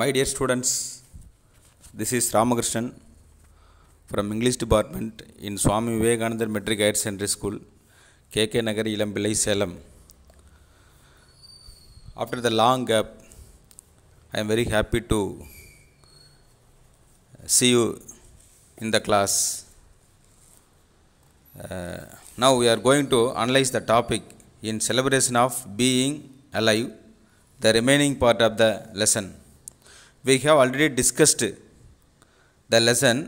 My dear students, this is Ramakrishnan from English department in Swami Vivekananda Metric Higher Secondary School, KK Nagar, Ilambillai, Salem. After the long gap, I am very happy to see you in the class. Uh, now we are going to analyze the topic in celebration of being alive, the remaining part of the lesson. we have already discussed the lesson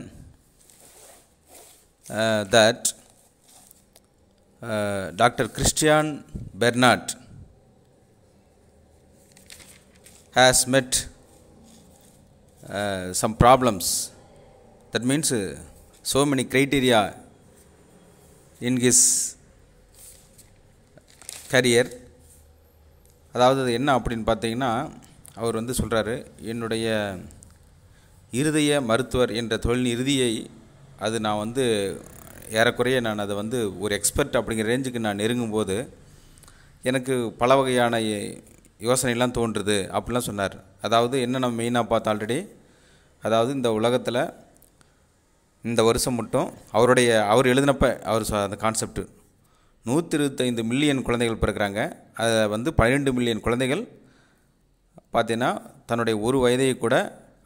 uh, that uh, Dr. Christian Bernard has met uh, some problems. That means uh, so many criteria in his career. அதாவது அது என்ன அப்படின்னு பார்த்தீங்கன்னா அவர் வந்து சொல்கிறாரு என்னுடைய இருதய மருத்துவர் என்ற தொழில் இறுதியை அது நான் வந்து ஏறக்குறைய நான் அதை வந்து ஒரு எக்ஸ்பர்ட் அப்படிங்கிற ரேஞ்சுக்கு நான் நெருங்கும்போது எனக்கு பல வகையான யோசனைலாம் தோன்றுது அப்படிலாம் சொன்னார் அதாவது என்ன நம்ம மெயினாக பார்த்து ஆல்ரெடி அதாவது இந்த உலகத்தில் இந்த வருஷம் மட்டும் அவருடைய அவர் எழுதினப்ப அவர் அந்த கான்செப்ட் நூற்றி இருபத்தைந்து மில்லியன் குழந்தைகள் பிறக்கிறாங்க அதை வந்து பன்னிரெண்டு மில்லியன் குழந்தைகள் பார்த்தீங்கன்னா தன்னுடைய ஒரு வயதையும் கூட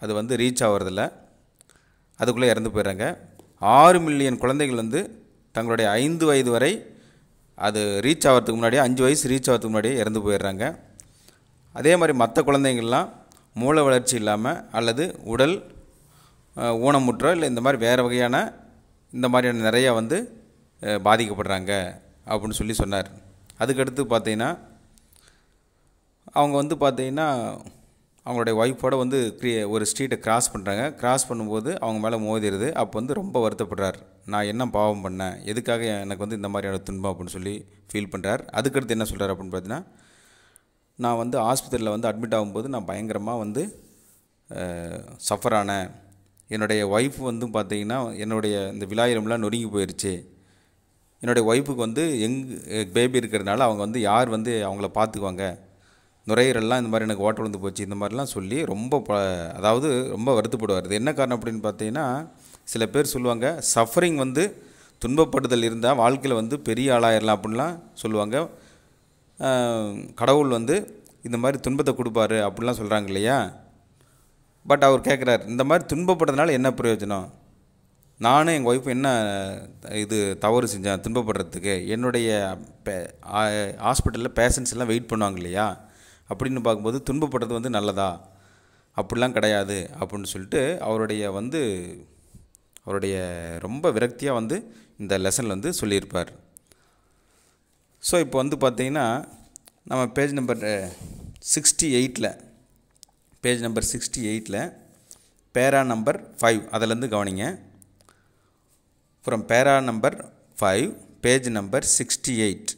அது வந்து ரீச் ஆகிறதில்ல அதுக்குள்ளே இறந்து போயிடுறாங்க ஆறு மில்லியன் குழந்தைகள் வந்து தங்களுடைய ஐந்து வயது வரை அது ரீச் ஆகிறதுக்கு முன்னாடியே அஞ்சு வயசு ரீச் ஆகிறதுக்கு முன்னாடியே இறந்து போயிடுறாங்க அதே மாதிரி மற்ற குழந்தைங்கள்லாம் மூளை வளர்ச்சி இல்லாமல் அல்லது உடல் ஊனமுற்றோ இல்லை இந்த மாதிரி வேறு வகையான இந்த மாதிரியான நிறையா வந்து பாதிக்கப்படுறாங்க அப்படின்னு சொல்லி சொன்னார் அதுக்கடுத்து பார்த்தீங்கன்னா அவங்க வந்து பார்த்தீங்கன்னா அவங்களுடைய ஒய்ஃபோட வந்து க்ரியே ஒரு ஸ்ட்ரீட்டை கிராஸ் பண்ணுறாங்க கிராஸ் பண்ணும்போது அவங்க மேலே மோதிடுது அப்போ வந்து ரொம்ப வருத்தப்படுறார் நான் என்ன பாவம் பண்ணேன் எதுக்காக எனக்கு வந்து இந்த மாதிரியான துன்பம் அப்படின்னு சொல்லி ஃபீல் பண்ணுறார் அதுக்கடுத்து என்ன சொல்கிறார் அப்படின்னு பார்த்தீங்கன்னா நான் வந்து ஆஸ்பத்திரியில் வந்து அட்மிட் ஆகும்போது நான் பயங்கரமாக வந்து சஃபர் ஆனேன் என்னுடைய ஒய்ஃப் வந்து பார்த்திங்கன்னா என்னுடைய இந்த விழாயிரம்லாம் நொறுங்கி போயிடுச்சு என்னுடைய ஒய்ஃபுக்கு வந்து எங் பேபி இருக்கிறதுனால அவங்க வந்து யார் வந்து அவங்கள பார்த்துக்குவாங்க நுரையீரல்லாம் இந்த மாதிரி எனக்கு ஓட்ட விழுந்து போச்சு இந்த மாதிரிலாம் சொல்லி ரொம்ப ப அதாவது ரொம்ப வருத்தப்படுவார் இது என்ன காரணம் அப்படின்னு பார்த்தீங்கன்னா சில பேர் சொல்லுவாங்க சஃபரிங் வந்து துன்பப்படுதல் இருந்தால் வாழ்க்கையில் வந்து பெரிய ஆளாயிடலாம் அப்படின்லாம் சொல்லுவாங்க கடவுள் வந்து இந்த மாதிரி துன்பத்தை கொடுப்பாரு அப்படிலாம் சொல்கிறாங்க இல்லையா பட் அவர் கேட்குறார் இந்த மாதிரி துன்பப்படுறதுனால என்ன பிரயோஜனம் நானும் எங்கள் ஒய்ஃப் என்ன இது தவறு செஞ்சேன் துன்பப்படுறதுக்கு என்னுடைய ஹாஸ்பிட்டலில் பேஷண்ட்ஸ் எல்லாம் வெயிட் பண்ணுவாங்க இல்லையா அப்படின்னு பார்க்கும்போது துன்பப்படுறது வந்து நல்லதா அப்படிலாம் கிடையாது அப்படின்னு சொல்லிட்டு அவருடைய வந்து அவருடைய ரொம்ப விரக்தியாக வந்து இந்த லெசனில் வந்து சொல்லியிருப்பார் ஸோ இப்போ வந்து பார்த்திங்கன்னா நம்ம பேஜ் நம்பர் சிக்ஸ்டி எயிட்டில் பேஜ் நம்பர் சிக்ஸ்டி எயிட்டில் பேரா நம்பர் ஃபைவ் அதிலேருந்து கவனிங்க அப்புறம் para number five page number sixty eight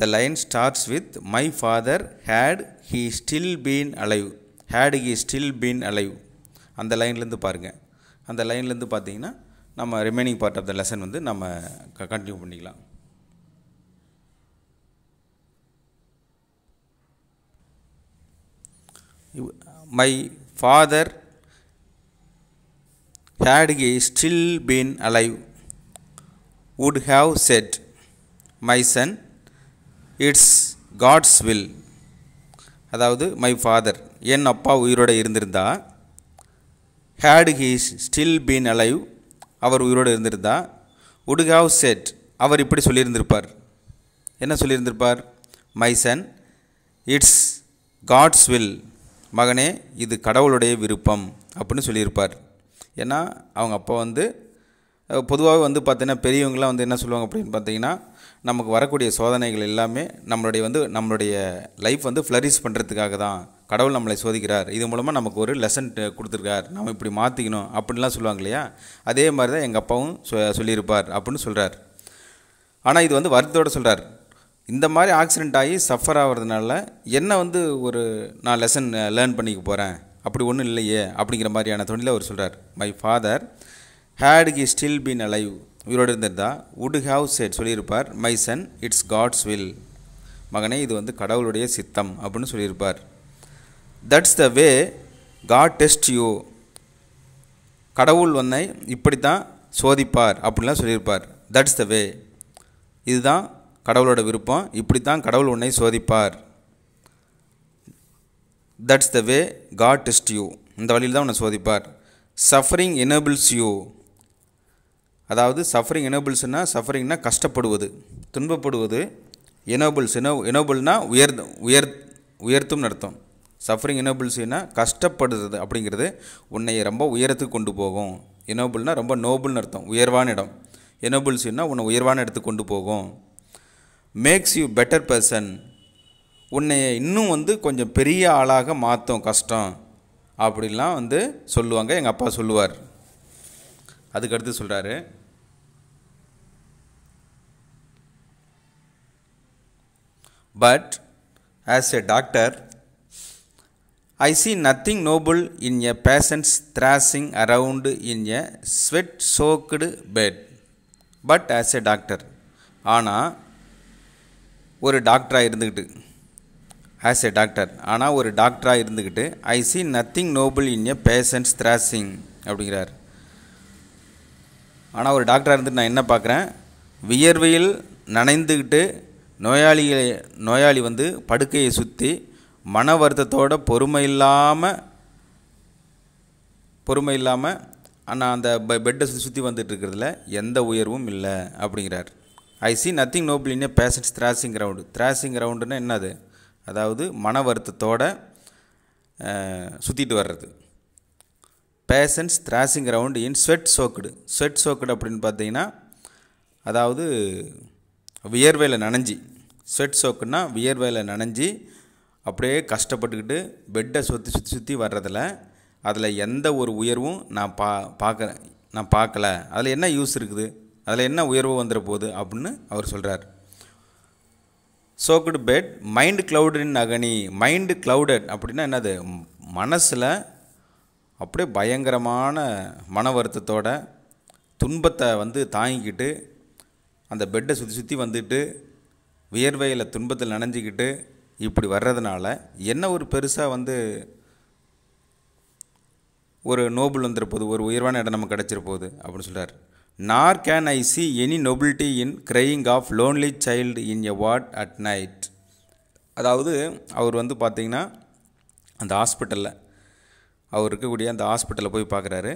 the line starts with my father had he still been alive had he still been alive அந்த லைன்லேருந்து பாருங்கள் அந்த லைன்லேருந்து பார்த்தீங்கன்னா நம்ம remaining part of the lesson வந்து நம்ம கண்டினியூ பண்ணிக்கலாம் my father had he still been alive would have said my son it's God's will அதாவது மை ஃபாதர் என் அப்பா உயிரோடு இருந்திருந்தா had he still been alive அவர் உயிரோடு இருந்திருந்தா உடு ஹாவ் செட் அவர் இப்படி சொல்லியிருந்திருப்பார் என்ன சொல்லியிருந்திருப்பார் my son it's God's will மகனே இது கடவுளுடைய விருப்பம் அப்படின்னு சொல்லியிருப்பார் ஏன்னா அவங்க அப்பா வந்து பொதுவாகவே வந்து பார்த்திங்கன்னா பெரியவங்களாம் வந்து என்ன சொல்லுவாங்க அப்படின்னு பார்த்தீங்கன்னா நமக்கு வரக்கூடிய சோதனைகள் எல்லாமே நம்மளுடைய வந்து நம்மளுடைய லைஃப் வந்து ஃப்ளரிஷ் பண்ணுறதுக்காக தான் கடவுள் நம்மளை சோதிக்கிறார் இது மூலமாக நமக்கு ஒரு லெசன் கொடுத்துருக்கார் நம்ம இப்படி மாற்றிக்கணும் அப்படின்லாம் சொல்லுவாங்க இல்லையா அதே மாதிரி தான் எங்கள் அப்பாவும் சொ சொல்லியிருப்பார் அப்படின்னு சொல்கிறார் ஆனால் இது வந்து வருத்தோடு சொல்கிறார் இந்த மாதிரி ஆக்சிடெண்ட் ஆகி சஃபர் ஆகிறதுனால என்ன வந்து ஒரு நான் லெசன் லேர்ன் பண்ணிக்க போகிறேன் அப்படி ஒன்றும் இல்லையே அப்படிங்கிற மாதிரியான தொழிலில் அவர் சொல்கிறார் my father had he still been alive உயிரோடு இருந்திருந்தா உட் ஹாவ் செட் சொல்லியிருப்பார் my son it's God's will மகனே இது வந்து கடவுளுடைய சித்தம் அப்படின்னு சொல்லியிருப்பார் that's the way God test you கடவுள் வந்தை இப்படி தான் சோதிப்பார் அப்படின்லாம் சொல்லியிருப்பார் தட்ஸ் த வே இதுதான் கடவுளோட விருப்பம் இப்படி தான் கடவுள் உன்னை சோதிப்பார் that's the way God test you இந்த வழியில் தான் உன்னை சோதிப்பார் சஃபரிங் எனேபிள்ஸ் யூ அதாவது சஃபரிங் எனோபிள்ஸ்னால் சஃபரிங்னால் கஷ்டப்படுவது துன்பப்படுவது எனோபிள்ஸ் எனோ எனோபிள்னா உயர் உயர் உயர்த்தும் அர்த்தம் சஃபரிங் எனோபிள்ஸ்னால் கஷ்டப்படுறது அப்படிங்கிறது உன்னை ரொம்ப உயரத்துக்கு கொண்டு போகும் எனோபிள்னால் ரொம்ப நோபுள்னு அர்த்தம் உயர்வான இடம் எனோபிள்ஸ்னால் உன்னை உயர்வான இடத்துக்கு கொண்டு போகும் மேக்ஸ் யூ பெட்டர் பர்சன் உன்னை இன்னும் வந்து கொஞ்சம் பெரிய ஆளாக மாற்றும் கஷ்டம் அப்படிலாம் வந்து சொல்லுவாங்க எங்கள் அப்பா சொல்லுவார் அதுக்கடுத்து சொல்கிறாரு but as a doctor I see nothing noble in a patient thrashing around in a sweat soaked bed but as a doctor ஆனால் ஒரு டாக்டராக இருந்துக்கிட்டு ஆஸ் எ டாக்டர் ஆனால் ஒரு டாக்டராக இருந்துக்கிட்டு I see nothing noble in a patient's thrashing அப்படிங்கிறார் ஆனால் ஒரு டாக்டராக இருந்துட்டு நான் என்ன பார்க்குறேன் வியர்வையில் நனைந்துக்கிட்டு நோயாளிகளை நோயாளி வந்து படுக்கையை சுற்றி மன வருத்தத்தோட பொறுமை இல்லாமல் பொறுமை இல்லாமல் ஆனால் அந்த பெட்டை சுற்றி சுற்றி வந்துட்டு இருக்கிறதுல எந்த உயர்வும் இல்லை அப்படிங்கிறார் I see nothing noble in a patient's thrashing ground thrashing கிரவுண்டுன்னா என்னது அதாவது மன வருத்தத்தோட சுற்றிட்டு வர்றது patient's thrashing ground in sweat soaked sweat soaked அப்படின்னு பார்த்தீங்கன்னா அதாவது வியர்வையில் நனைஞ்சி ஸ்வெட் சோக்குன்னா வியர்வையில் நனைஞ்சி அப்படியே கஷ்டப்பட்டுக்கிட்டு பெட்டை சுற்றி சுற்றி சுற்றி வர்றதில் அதில் எந்த ஒரு உயர்வும் நான் பா பார்க்க நான் பார்க்கல அதில் என்ன யூஸ் இருக்குது அதில் என்ன உயர்வு வந்துட போகுது அப்படின்னு அவர் சொல்கிறார் soaked bed mind clouded in agony mind clouded அப்படின்னா என்னது மனசில் அப்படியே பயங்கரமான மன வருத்தத்தோட துன்பத்தை வந்து தாங்கிக்கிட்டு அந்த பெட்டை சுற்றி சுற்றி வந்துட்டு வியர்வையில் துன்பத்தில் நனைஞ்சிக்கிட்டு இப்படி வர்றதுனால என்ன ஒரு பெருசாக வந்து ஒரு நோபல் வந்துருப்போது ஒரு உயர்வான இடம் நமக்கு கிடச்சிருப்போகுது அப்படின்னு சொல்கிறார் nor can I see any nobility in crying of lonely child in a ward at night அதாவது அவர் வந்து பார்த்திங்கன்னா அந்த ஹாஸ்பிட்டலில் அவர் இருக்கக்கூடிய அந்த ஹாஸ்பிட்டலில் போய் பார்க்குறாரு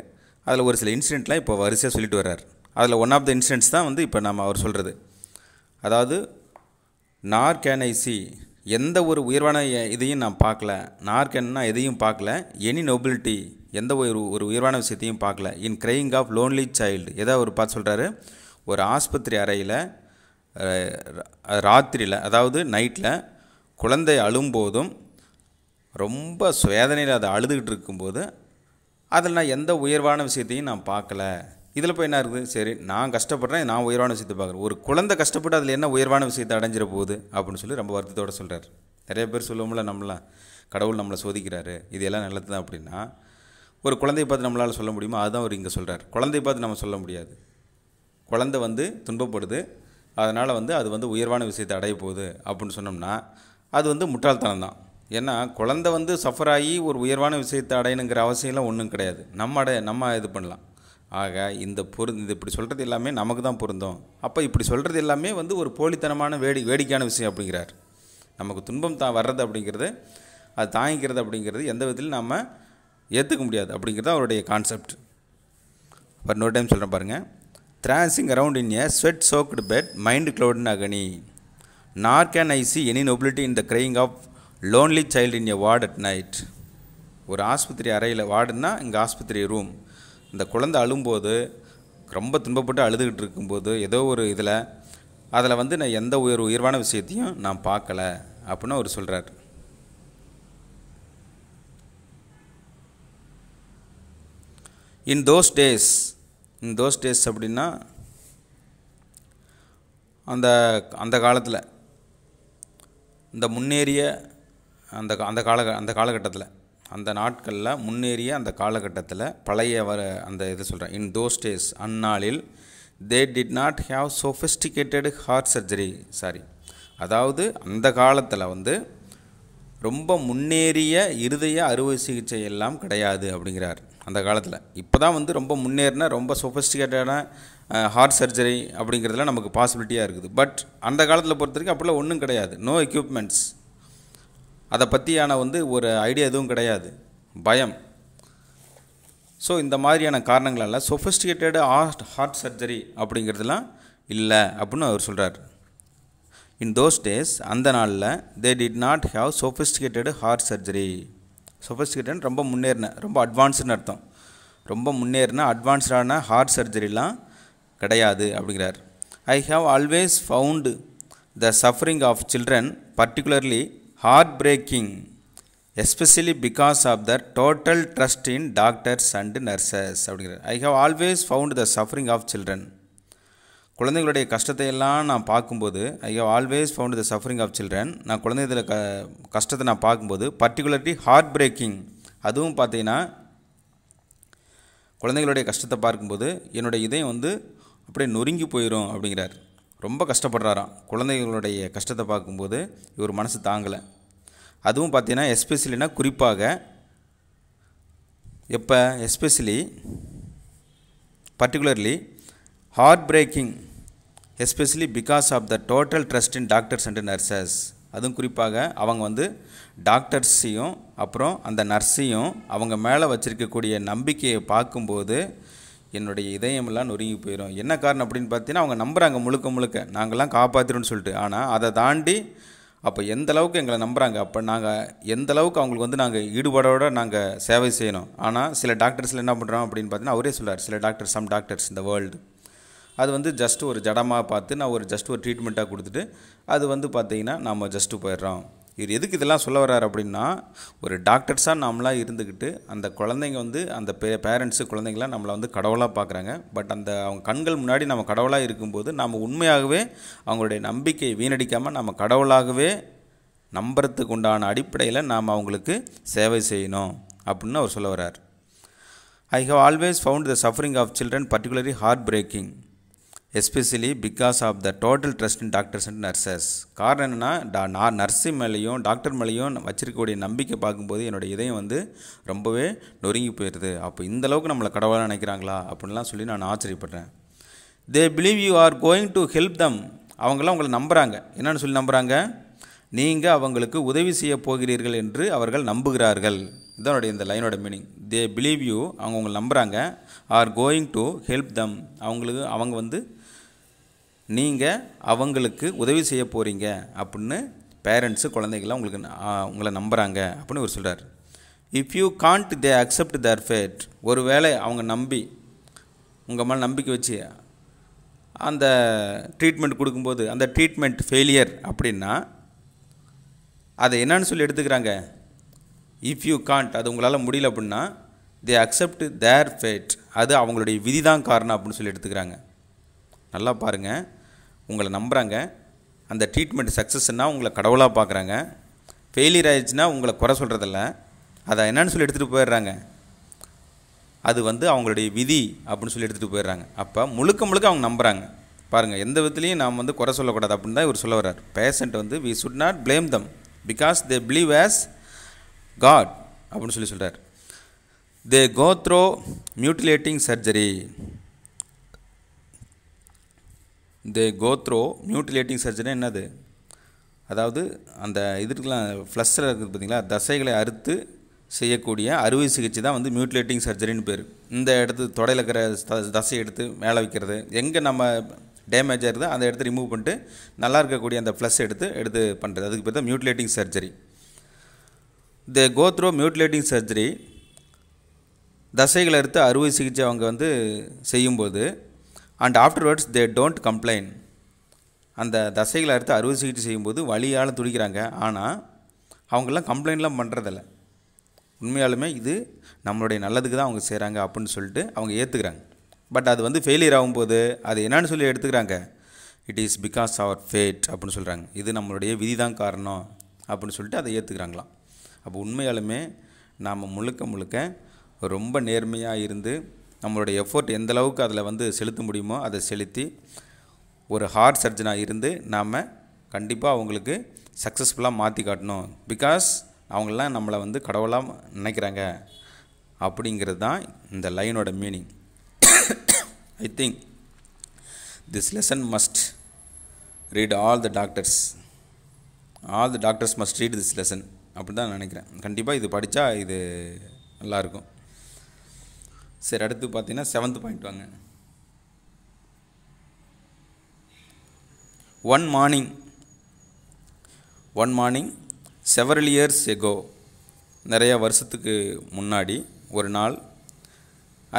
அதில் ஒரு சில இன்சிடெண்ட்லாம் இப்போ வரிசையாக சொல்லிட்டு வர்றார் அதில் ஒன் ஆஃப் த இன்சிடென்ட்ஸ் தான் வந்து இப்போ நம்ம அவர் சொல்கிறது அதாவது நார் கேன் ஐசி எந்த ஒரு உயர்வான இதையும் நான் பார்க்கல நார் கேன்னா எதையும் பார்க்கல எனி நொபிலிட்டி எந்த ஒரு ஒரு உயர்வான விஷயத்தையும் பார்க்கல in crying of lonely child எதாவது ஒரு பார்த்து சொல்கிறாரு ஒரு ஆஸ்பத்திரி அறையில் ராத்திரியில் அதாவது நைட்டில் குழந்தை அழும்போதும் ரொம்ப சுவேதனையில் அதை அழுதுகிட்டு இருக்கும்போது அதில் நான் எந்த உயர்வான விஷயத்தையும் நான் பார்க்கல இதில் போய் என்ன இருக்குது சரி நான் கஷ்டப்படுறேன் நான் உயர்வான விஷயத்தை பார்க்குறேன் ஒரு குழந்தை கஷ்டப்பட்டு அதில் என்ன உயர்வான விஷயத்தை அடைஞ்சிட போகுது அப்படின்னு சொல்லி ரொம்ப வருத்தத்தோடு சொல்கிறார் நிறைய பேர் சொல்லுவோம்ல நம்மளாம் கடவுள் நம்மளை சோதிக்கிறாரு இது எல்லாம் நல்லது தான் அப்படின்னா ஒரு குழந்தையை பார்த்து நம்மளால் சொல்ல முடியுமா அதுதான் அவர் இங்கே சொல்கிறார் குழந்தைய பார்த்து நம்ம சொல்ல முடியாது குழந்தை வந்து துன்பப்படுது அதனால் வந்து அது வந்து உயர்வான விஷயத்தை அடைய போகுது அப்படின்னு சொன்னோம்னா அது வந்து முட்டாள்தனம் தான் ஏன்னா குழந்தை வந்து சஃபர் ஆகி ஒரு உயர்வான விஷயத்தை அடையணுங்கிற அவசியம்லாம் ஒன்றும் கிடையாது நம்ம அடைய நம்ம இது பண்ணலாம் ஆக இந்த பொருந்து இது இப்படி சொல்கிறது எல்லாமே நமக்கு தான் பொருந்தோம் அப்போ இப்படி சொல்கிறது எல்லாமே வந்து ஒரு போலித்தனமான வேடி வேடிக்கையான விஷயம் அப்படிங்கிறார் நமக்கு துன்பம் தான் வர்றது அப்படிங்கிறது அது தாங்கிக்கிறது அப்படிங்கிறது எந்த விதத்திலும் நாம் ஏற்றுக்க முடியாது அப்படிங்கிறது அவருடைய கான்செப்ட் அப்புறம் நோ டைம் சொல்கிறேன் பாருங்கள் thrashing around in a sweat soaked bed mind cloud agony nor can I see any nobility in the crying of lonely child in a ward at night ஒரு ஆஸ்பத்திரி அறையில் வார்டுன்னா இங்கே ஆஸ்பத்திரி ரூம் இந்த குழந்தை அழும்போது ரொம்ப துன்பப்பட்டு அழுதுகிட்டு இருக்கும்போது ஏதோ ஒரு இதில் அதில் வந்து நான் எந்த உயர் உயர்வான விஷயத்தையும் நான் பார்க்கல அப்படின்னு அவர் சொல்கிறார் in those days in those days அப்படின்னா அந்த அந்த காலத்தில் இந்த முன்னேறிய அந்த அந்த கால அந்த காலகட்டத்தில் அந்த நாட்களில் முன்னேறிய அந்த காலகட்டத்தில் பழைய வர அந்த இது சொல்கிறேன் இன் தோஸ் டேஸ் அந்நாளில் they did not have sophisticated heart surgery sorry அதாவது அந்த காலத்தில் வந்து ரொம்ப முன்னேறிய இருதய அறுவை சிகிச்சை எல்லாம் கிடையாது அப்படிங்கிறார் அந்த காலத்தில் இப்போ தான் வந்து ரொம்ப முன்னேறின ரொம்ப சொஃபஸ்டிகேட்டடான ஹார்ட் சர்ஜரி அப்படிங்கிறதுல நமக்கு பாசிபிலிட்டியாக இருக்குது பட் அந்த காலத்தில் பொறுத்த வரைக்கும் அப்படிலாம் ஒன்றும் கிடையாது நோ எக்யூப்மெண்ட்ஸ் அதை பற்றியான வந்து ஒரு ஐடியா எதுவும் கிடையாது பயம் ஸோ இந்த மாதிரியான காரணங்களால் சொஃபிஸ்டிகேட்டடு ஹார்ட் ஹார்ட் சர்ஜரி அப்படிங்கிறதுலாம் இல்லை அப்படின்னு அவர் சொல்கிறார் இன் தோஸ் டேஸ் அந்த நாளில் they did not have sophisticated heart surgery sophisticated ரொம்ப முன்னேறின ரொம்ப அட்வான்ஸ்டுன்னு அர்த்தம் ரொம்ப முன்னேறின அட்வான்ஸ்டான ஹார்ட் சர்ஜரிலாம் கிடையாது அப்படிங்கிறார் I have always found the suffering of children particularly heart breaking especially because of the total trust in doctors and nurses அப்படிங்கிறது I have always found the suffering of children குழந்தைகளுடைய கஷ்டத்தை எல்லாம் நான் பார்க்கும்போது I have always found the suffering of children நான் குழந்தைகள க கஷ்டத்தை நான் பார்க்கும்போது பர்டிகுலர்லி ஹார்ட் பிரேக்கிங் அதுவும் பார்த்தீங்கன்னா குழந்தைகளுடைய கஷ்டத்தை பார்க்கும்போது என்னுடைய இதயம் வந்து அப்படியே நொறுங்கி போயிடும் அப்படிங்கிறார் ரொம்ப கஷ்டப்படுறாராம் குழந்தைகளுடைய கஷ்டத்தை பார்க்கும்போது இவர் மனசு தாங்கலை அதுவும் பார்த்தீங்கன்னா எஸ்பெஷலினா குறிப்பாக எப்போ especially particularly heart breaking especially because of the total trust in doctors and nurses அதுவும் குறிப்பாக அவங்க வந்து டாக்டர்ஸையும் அப்புறம் அந்த நர்ஸையும் அவங்க மேலே வச்சுருக்கக்கூடிய நம்பிக்கையை பார்க்கும்போது என்னுடைய இதயமெல்லாம் நொறுங்கி போயிடும் என்ன காரணம் அப்படின்னு பார்த்தீங்கன்னா அவங்க நம்புகிறாங்க முழுக்க முழுக்க நாங்கள்லாம் காப்பாற்றுறோன்னு சொல்லிட்டு ஆனால் அதை தாண்டி அப்போ எந்த அளவுக்கு எங்களை நம்புகிறாங்க அப்போ நாங்கள் எந்த அளவுக்கு அவங்களுக்கு வந்து நாங்கள் ஈடுபாடோடு நாங்கள் சேவை செய்யணும் ஆனால் சில டாக்டர்ஸில் என்ன பண்ணுறோம் அப்படின்னு பார்த்தீங்கன்னா அவரே சொல்கிறார் சில டாக்டர்ஸ் சம் டாக்டர்ஸ் இந்த வேர்ல்டு அது வந்து ஜஸ்ட் ஒரு ஜடமாக பார்த்து நான் ஒரு ஜஸ்ட் ஒரு ட்ரீட்மெண்ட்டாக கொடுத்துட்டு அது வந்து பார்த்திங்கன்னா நம்ம ஜஸ்ட்டு போயிடுறோம் இவர் எதுக்கு இதெல்லாம் சொல்ல வர்றாரு அப்படின்னா ஒரு டாக்டர்ஸாக நம்மளாக இருந்துக்கிட்டு அந்த குழந்தைங்க வந்து அந்த பே பேரண்ட்ஸு குழந்தைங்களாம் நம்மளை வந்து கடவுளாக பார்க்குறாங்க பட் அந்த அவங்க கண்கள் முன்னாடி நம்ம கடவுளாக இருக்கும்போது நாம் உண்மையாகவே அவங்களுடைய நம்பிக்கையை வீணடிக்காமல் நம்ம கடவுளாகவே நம்புறதுக்கு உண்டான அடிப்படையில் நாம் அவங்களுக்கு சேவை செய்யணும் அப்படின்னு அவர் சொல்ல வர்றார் I have always found the suffering of children particularly heart breaking especially because of the total trust in doctors and nurses காரணம் என்னென்னா டா நான் நர்ஸு மேலேயும் டாக்டர் மேலேயும் வச்சிருக்கக்கூடிய நம்பிக்கை பார்க்கும்போது என்னோடய இதயம் வந்து ரொம்பவே நொறுங்கி போயிடுது அப்போ இந்தளவுக்கு நம்மளை கடவுளாக நினைக்கிறாங்களா அப்படின்லாம் சொல்லி நான் ஆச்சரியப்படுறேன் they believe you are going to help them அவங்களாம் உங்களை நம்புகிறாங்க என்னென்னு சொல்லி நம்புகிறாங்க நீங்கள் அவங்களுக்கு உதவி செய்ய போகிறீர்கள் என்று அவர்கள் நம்புகிறார்கள் இதனுடைய இந்த லைனோட மீனிங் தே பிலீவ் யூ அவங்க உங்களை நம்புகிறாங்க are going to help them அவங்களுக்கு அவங்க வந்து நீங்கள் அவங்களுக்கு உதவி செய்ய போகிறீங்க அப்படின்னு பேரண்ட்ஸு குழந்தைகள்லாம் உங்களுக்கு உங்களை நம்புகிறாங்க அப்படின்னு இவர் சொல்கிறார் if you can't they accept their fate ஒரு வேளை அவங்க நம்பி உங்கள் மேலே நம்பிக்கை வச்சு அந்த ட்ரீட்மெண்ட் கொடுக்கும்போது அந்த ட்ரீட்மெண்ட் ஃபெயிலியர் அப்படின்னா அதை என்னன்னு சொல்லி எடுத்துக்கிறாங்க இஃப் யூ காண்ட் அது உங்களால் முடியல அப்படின்னா தே அக்செப்ட் தேர் ஃபேட் அது அவங்களுடைய விதி தான் காரணம் அப்படின்னு சொல்லி எடுத்துக்கிறாங்க நல்லா பாருங்கள் உங்களை நம்புகிறாங்க அந்த ட்ரீட்மெண்ட் சக்ஸஸ்னால் உங்களை கடவுளாக பார்க்குறாங்க ஃபெயிலியர் ஆயிடுச்சுன்னா உங்களை குறை சொல்கிறதில்ல அதை என்னன்னு சொல்லி எடுத்துகிட்டு போயிடுறாங்க அது வந்து அவங்களுடைய விதி அப்படின்னு சொல்லி எடுத்துகிட்டு போயிடுறாங்க அப்போ முழுக்க முழுக்க அவங்க நம்புகிறாங்க பாருங்கள் எந்த விதத்துலையும் நாம் வந்து குறை சொல்லக்கூடாது அப்படின்னு தான் இவர் சொல்ல வர்றார் பேஷண்ட் வந்து we should not blame them because they believe as God அப்படின்னு சொல்லி சொல்கிறார் they go through mutilating surgery இந்த கோத்ரோ மியூட்டிலேட்டிங் சர்ஜரி என்னது அதாவது அந்த இதுக்கெலாம் ஃப்ளஸ்ஸில் இருக்குது பார்த்திங்களா தசைகளை அறுத்து செய்யக்கூடிய அறுவை சிகிச்சை தான் வந்து மியூட்டிலேட்டிங் சர்ஜரின்னு பேர் இந்த இடத்து தொடையில் இருக்கிற தசை எடுத்து மேலே வைக்கிறது எங்கே நம்ம டேமேஜ் இருக்குதோ அந்த இடத்த ரிமூவ் பண்ணிட்டு நல்லா இருக்கக்கூடிய அந்த ஃப்ளஸ் எடுத்து எடுத்து பண்ணுறது அதுக்கு பேர் தான் mutilating surgery the go through mutilating surgery தசைகளை எடுத்து அறுவை சிகிச்சை அவங்க வந்து செய்யும்போது and afterwards they don't complain அந்த தசைகளை அறுத்து அறுவை சிகிச்சை செய்யும்போது வழியால் துடிக்கிறாங்க ஆனால் அவங்கெல்லாம் கம்ப்ளைண்ட்லாம் பண்ணுறதில்ல உண்மையாலுமே இது நம்மளுடைய நல்லதுக்கு தான் அவங்க செய்கிறாங்க அப்படின்னு சொல்லிட்டு அவங்க ஏற்றுக்கிறாங்க பட் அது வந்து ஃபெயிலியர் ஆகும்போது அது என்னன்னு சொல்லி எடுத்துக்கிறாங்க இட் இஸ் பிகாஸ் அவர் ஃபேட் அப்படின்னு சொல்கிறாங்க இது நம்மளுடைய விதி தான் காரணம் அப்படின்னு சொல்லிட்டு அதை ஏற்றுக்கிறாங்களாம் அப்போ உண்மையாலுமே நாம் முழுக்க முழுக்க ரொம்ப நேர்மையாக இருந்து நம்மளுடைய எஃபோர்ட் எந்த அளவுக்கு அதில் வந்து செலுத்த முடியுமோ அதை செலுத்தி ஒரு ஹார்ட் சர்ஜனாக இருந்து நாம் கண்டிப்பாக அவங்களுக்கு சக்ஸஸ்ஃபுல்லாக மாற்றி காட்டணும் பிகாஸ் அவங்களாம் நம்மளை வந்து கடவுளாக நினைக்கிறாங்க அப்படிங்கிறது தான் இந்த லைனோட meaning I think this lesson must read all the doctors all the doctors must read this lesson அப்படி தான் நினைக்கிறேன் கண்டிப்பாக இது படித்தா இது நல்லாயிருக்கும் சரி அடுத்து பார்த்தீங்கன்னா செவன்த் பாயிண்ட் வாங்க one morning one morning several years ago நிறையா வருஷத்துக்கு முன்னாடி ஒரு நாள்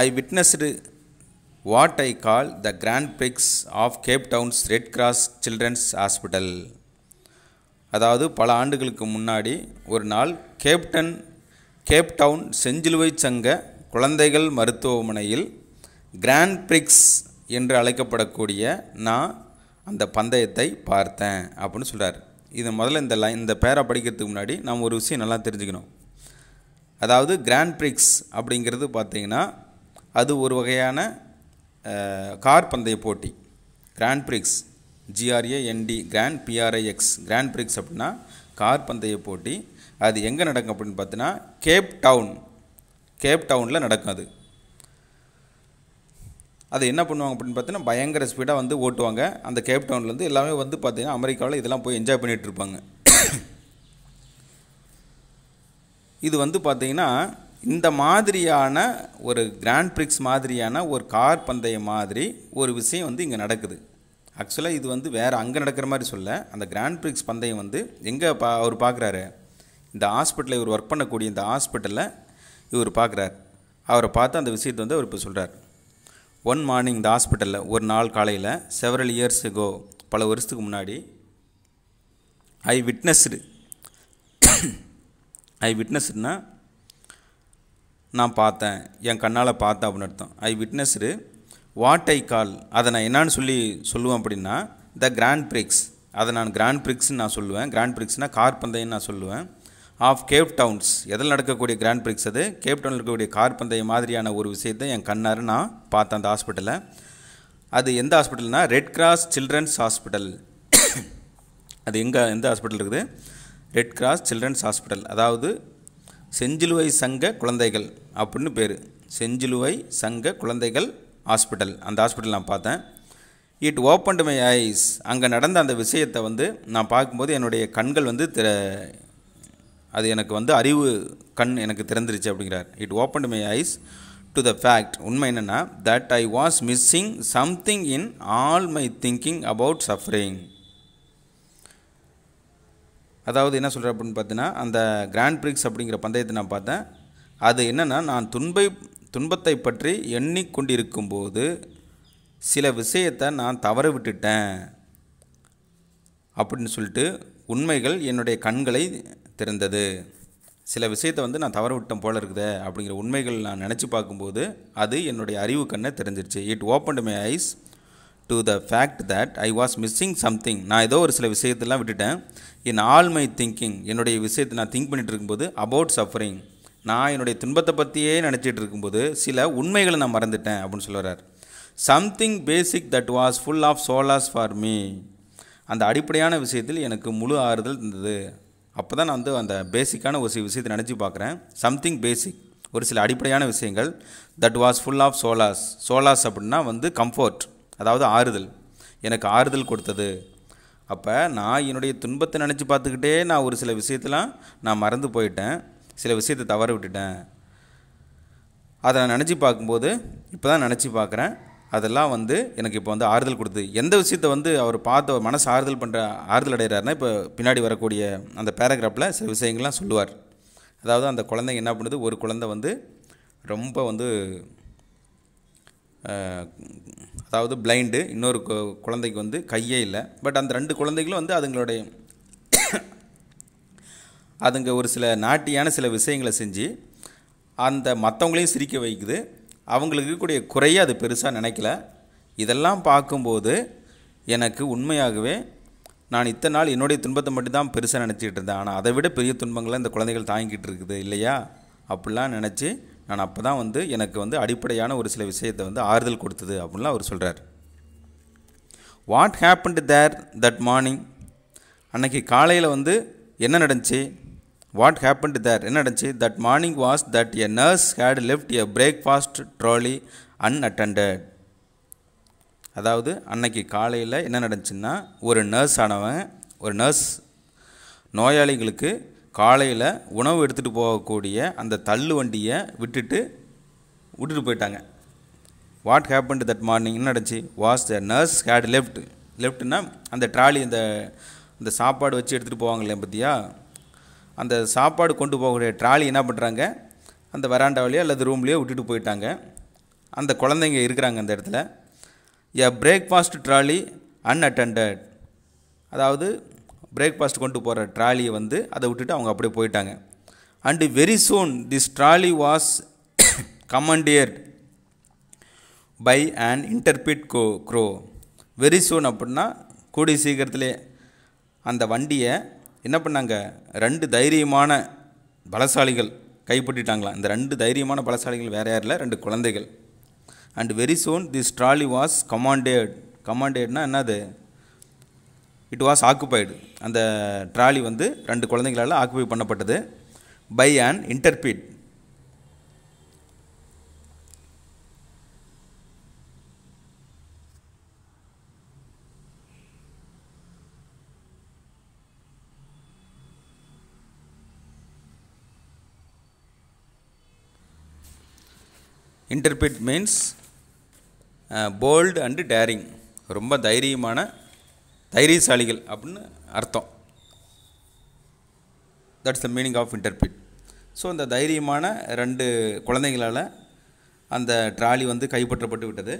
I witnessed what I call the grand Prix of Cape Town's Red Cross Children's Hospital அதாவது பல ஆண்டுகளுக்கு முன்னாடி ஒரு நாள் கேப்டன் கேப்டவுன் செஞ்சிலுவை சங்க குழந்தைகள் மருத்துவமனையில் கிராண்ட் பிரிக்ஸ் என்று அழைக்கப்படக்கூடிய நான் அந்த பந்தயத்தை பார்த்தேன் அப்படின்னு சொல்கிறார் இது முதல்ல இந்த லை இந்த பேரை படிக்கிறதுக்கு முன்னாடி நாம் ஒரு விஷயம் நல்லா தெரிஞ்சுக்கணும் அதாவது கிராண்ட் பிரிக்ஸ் அப்படிங்கிறது பார்த்திங்கன்னா அது ஒரு வகையான கார் பந்தய போட்டி Grand Prix G R A N D Grand P R I X Grand Prix அப்படின்னா கார் பந்தய போட்டி அது எங்கே நடக்கும் அப்படின்னு பார்த்தீங்கன்னா கேப் டவுன் கேப் டவுனில் நடக்கும் அது அது என்ன பண்ணுவாங்க அப்படின்னு பார்த்தீங்கன்னா பயங்கர ஸ்பீடாக வந்து ஓட்டுவாங்க அந்த கேப் டவுன்லேருந்து எல்லாமே வந்து பார்த்திங்கன்னா அமெரிக்காவில் இதெல்லாம் போய் என்ஜாய் பண்ணிகிட்டு இருப்பாங்க இது வந்து பார்த்திங்கன்னா இந்த மாதிரியான ஒரு கிராண்ட் பிரிக்ஸ் மாதிரியான ஒரு கார் பந்தய மாதிரி ஒரு விஷயம் வந்து இங்கே நடக்குது ஆக்சுவலாக இது வந்து வேறு அங்கே நடக்கிற மாதிரி சொல்ல அந்த கிராண்ட் பிரிக்ஸ் பந்தயம் வந்து எங்கே பா அவர் பார்க்குறாரு இந்த ஹாஸ்பிட்டலில் இவர் ஒர்க் பண்ணக்கூடிய இந்த ஹாஸ்பிட்டலில் இவர் பார்க்குறார் அவரை பார்த்து அந்த விஷயத்தை வந்து அவர் இப்போ சொல்கிறார் ஒன் மார்னிங் இந்த ஹாஸ்பிட்டலில் ஒரு நாள் காலையில் செவரல் இயர்ஸ் கோ பல வருஷத்துக்கு முன்னாடி ஐ விட்னஸ்டு ஐ விட்னஸ்டுனா நான் பார்த்தேன் என் கண்ணால் பார்த்தேன் அப்படின்னு அர்த்தம் ஐ விட்னஸ்டு வாட் ஐ கால் அதை நான் என்னான்னு சொல்லி சொல்லுவேன் அப்படின்னா த கிராண்ட் பிரிக்ஸ் அதை நான் கிராண்ட் பிரிக்ஸ்ன்னு நான் சொல்லுவேன் கிராண்ட் பிரிக்ஸ்னால் கார் பந்தயம்னு நான் சொல்லுவேன் ஆஃப் கேப் டவுன்ஸ் எதில் நடக்கக்கூடிய கிராண்ட் பிரிக்ஸ் அது கேப் டவுனில் இருக்கக்கூடிய கார் பந்தய மாதிரியான ஒரு விஷயத்தை என் கண்ணார் நான் பார்த்தேன் அந்த ஹாஸ்பிட்டலில் அது எந்த ஹாஸ்பிட்டல்னால் ரெட் கிராஸ் சில்ட்ரன்ஸ் ஹாஸ்பிட்டல் அது எங்கே எந்த ஹாஸ்பிட்டல் இருக்குது ரெட் கிராஸ் சில்ட்ரன்ஸ் ஹாஸ்பிட்டல் அதாவது செஞ்சிலுவை சங்க குழந்தைகள் அப்படின்னு பேர் செஞ்சிலுவை சங்க குழந்தைகள் ஹாஸ்பிட்டல் அந்த ஹாஸ்பிட்டல் நான் பார்த்தேன் இட் ஓப்பன்டு மை ஐஸ் அங்கே நடந்த அந்த விஷயத்தை வந்து நான் பார்க்கும்போது என்னுடைய கண்கள் வந்து திற அது எனக்கு வந்து அறிவு கண் எனக்கு திறந்துருச்சு அப்படிங்கிறார் it open my eyes to the fact உண்மை என்னென்னா that I was missing something in all my thinking about suffering அதாவது என்ன சொல்கிற அப்படின்னு பார்த்தீங்கன்னா அந்த கிராண்ட் பிரிக்ஸ் அப்படிங்கிற பந்தயத்தை நான் பார்த்தேன் அது என்னென்னா நான் துன்பை துன்பத்தை பற்றி எண்ணிக்கொண்டிருக்கும்போது சில விஷயத்தை நான் தவற விட்டுட்டேன் அப்படின்னு சொல்லிட்டு உண்மைகள் என்னுடைய கண்களை தெரிந்தது சில விஷயத்தை வந்து நான் தவற விட்டேன் போல இருக்குது அப்படிங்கிற உண்மைகள் நான் நினச்சி பார்க்கும்போது அது என்னுடைய அறிவு கண்ணை தெரிஞ்சிருச்சு it open my eyes to the fact that I was missing something நான் ஏதோ ஒரு சில விஷயத்தெல்லாம் விட்டுட்டேன் என் ஆல் மை திங்கிங் என்னுடைய விஷயத்தை நான் திங்க் பண்ணிகிட்டு இருக்கும்போது அபவுட் சஃபரிங் நான் என்னுடைய துன்பத்தை பற்றியே நினச்சிட்டு இருக்கும்போது சில உண்மைகளை நான் மறந்துட்டேன் அப்படின்னு சொல்லுறார் something basic that was full of solace for me அந்த அடிப்படையான விஷயத்தில் எனக்கு முழு ஆறுதல் இருந்தது அப்போ தான் நான் வந்து அந்த பேசிக்கான ஒரு சில விஷயத்தை நினச்சி பார்க்குறேன் சம்திங் பேசிக் ஒரு சில அடிப்படையான விஷயங்கள் that was full of solace solace அப்படின்னா வந்து கம்ஃபர்ட் அதாவது ஆறுதல் எனக்கு ஆறுதல் கொடுத்தது அப்போ நான் என்னுடைய துன்பத்தை நினச்சி பார்த்துக்கிட்டே நான் ஒரு சில விஷயத்தெலாம் நான் மறந்து போயிட்டேன் சில விஷயத்தை தவற விட்டுட்டேன் அதை நான் நினச்சி பார்க்கும்போது இப்போ தான் நினச்சி பார்க்குறேன் அதெல்லாம் வந்து எனக்கு இப்போ வந்து ஆறுதல் கொடுத்து எந்த விஷயத்தை வந்து அவர் பார்த்து மனசு ஆறுதல் பண்ணுற ஆறுதல் அடைகிறாருன்னா இப்போ பின்னாடி வரக்கூடிய அந்த பேராகிராஃபில் சில விஷயங்கள்லாம் சொல்லுவார் அதாவது அந்த குழந்தைங்க என்ன பண்ணுது ஒரு குழந்தை வந்து ரொம்ப வந்து அதாவது பிளைண்டு இன்னொரு குழந்தைக்கு வந்து கையே இல்லை பட் அந்த ரெண்டு குழந்தைகளும் வந்து அதுங்களுடைய அதுங்க ஒரு சில நாட்டியான சில விஷயங்களை செஞ்சு அந்த மற்றவங்களையும் சிரிக்க வைக்குது அவங்களுக்கு இருக்கக்கூடிய குறைய அது பெருசாக நினைக்கல இதெல்லாம் பார்க்கும்போது எனக்கு உண்மையாகவே நான் இத்தனை நாள் என்னுடைய துன்பத்தை மட்டும்தான் பெருசாக நினச்சிக்கிட்டு இருந்தேன் ஆனால் அதை விட பெரிய துன்பங்களை இந்த குழந்தைகள் தாங்கிக்கிட்டு இருக்குது இல்லையா அப்படிலாம் நினச்சி நான் அப்போ தான் வந்து எனக்கு வந்து அடிப்படையான ஒரு சில விஷயத்தை வந்து ஆறுதல் கொடுத்தது அப்படின்லாம் அவர் சொல்கிறார் what happened there that morning அன்றைக்கி காலையில் வந்து என்ன நடந்துச்சு வாட் ஹேப்பன் தேர் என்ன நடந்துச்சு that morning was that a nurse had left a breakfast trolley unattended அதாவது அன்னைக்கு காலையில் என்ன நடந்துச்சுன்னா ஒரு நர்ஸ் ஆனவன் ஒரு நர்ஸ் நோயாளிகளுக்கு காலையில் உணவு எடுத்துகிட்டு போகக்கூடிய அந்த தள்ளு வண்டியை விட்டுட்டு விட்டுட்டு போயிட்டாங்க வாட் ஹேப்பன் தட் மார்னிங் என்ன நடந்துச்சு was the nurse had left லெஃப்ட்னா அந்த ட்ராலி அந்த இந்த சாப்பாடு வச்சு எடுத்துகிட்டு போவாங்க இல்லையா பார்த்தியா அந்த சாப்பாடு கொண்டு போகக்கூடிய ட்ராலி என்ன பண்ணுறாங்க அந்த வராண்டாவிலேயோ அல்லது ரூம்லேயோ விட்டுட்டு போயிட்டாங்க அந்த குழந்தைங்க இருக்கிறாங்க அந்த இடத்துல எ பிரேக்ஃபாஸ்ட் ட்ராலி அன்அட்டண்டட் அதாவது பிரேக்ஃபாஸ்ட் கொண்டு போகிற ட்ராலியை வந்து அதை விட்டுட்டு அவங்க அப்படியே போயிட்டாங்க and very soon this trolley was commandeered by and intrepid go crew very soon அப்படின்னா கூடிய சீக்கிரத்திலே அந்த வண்டியை என்ன பண்ணாங்க ரெண்டு தைரியமான பலசாலிகள் கைப்பற்றிட்டாங்களாம் இந்த ரெண்டு தைரியமான பலசாலிகள் வேறு யாரில் ரெண்டு குழந்தைகள் and very soon this trolley was commandeered கமாண்டேட்னா என்னது இட் வாஸ் ஆக்குபைடு அந்த ட்ராலி வந்து ரெண்டு குழந்தைங்களால் ஆக்குபை பண்ணப்பட்டது by and intrepid intrepid means bold and daring ரொம்ப தைரியமான தைரியசாலிகள் அப்படின்னு அர்த்தம் that's the meaning of intrepid so இந்த தைரியமான ரெண்டு குழந்தைங்களால் அந்த ட்ராலி வந்து கைப்பற்றப்பட்டு விட்டது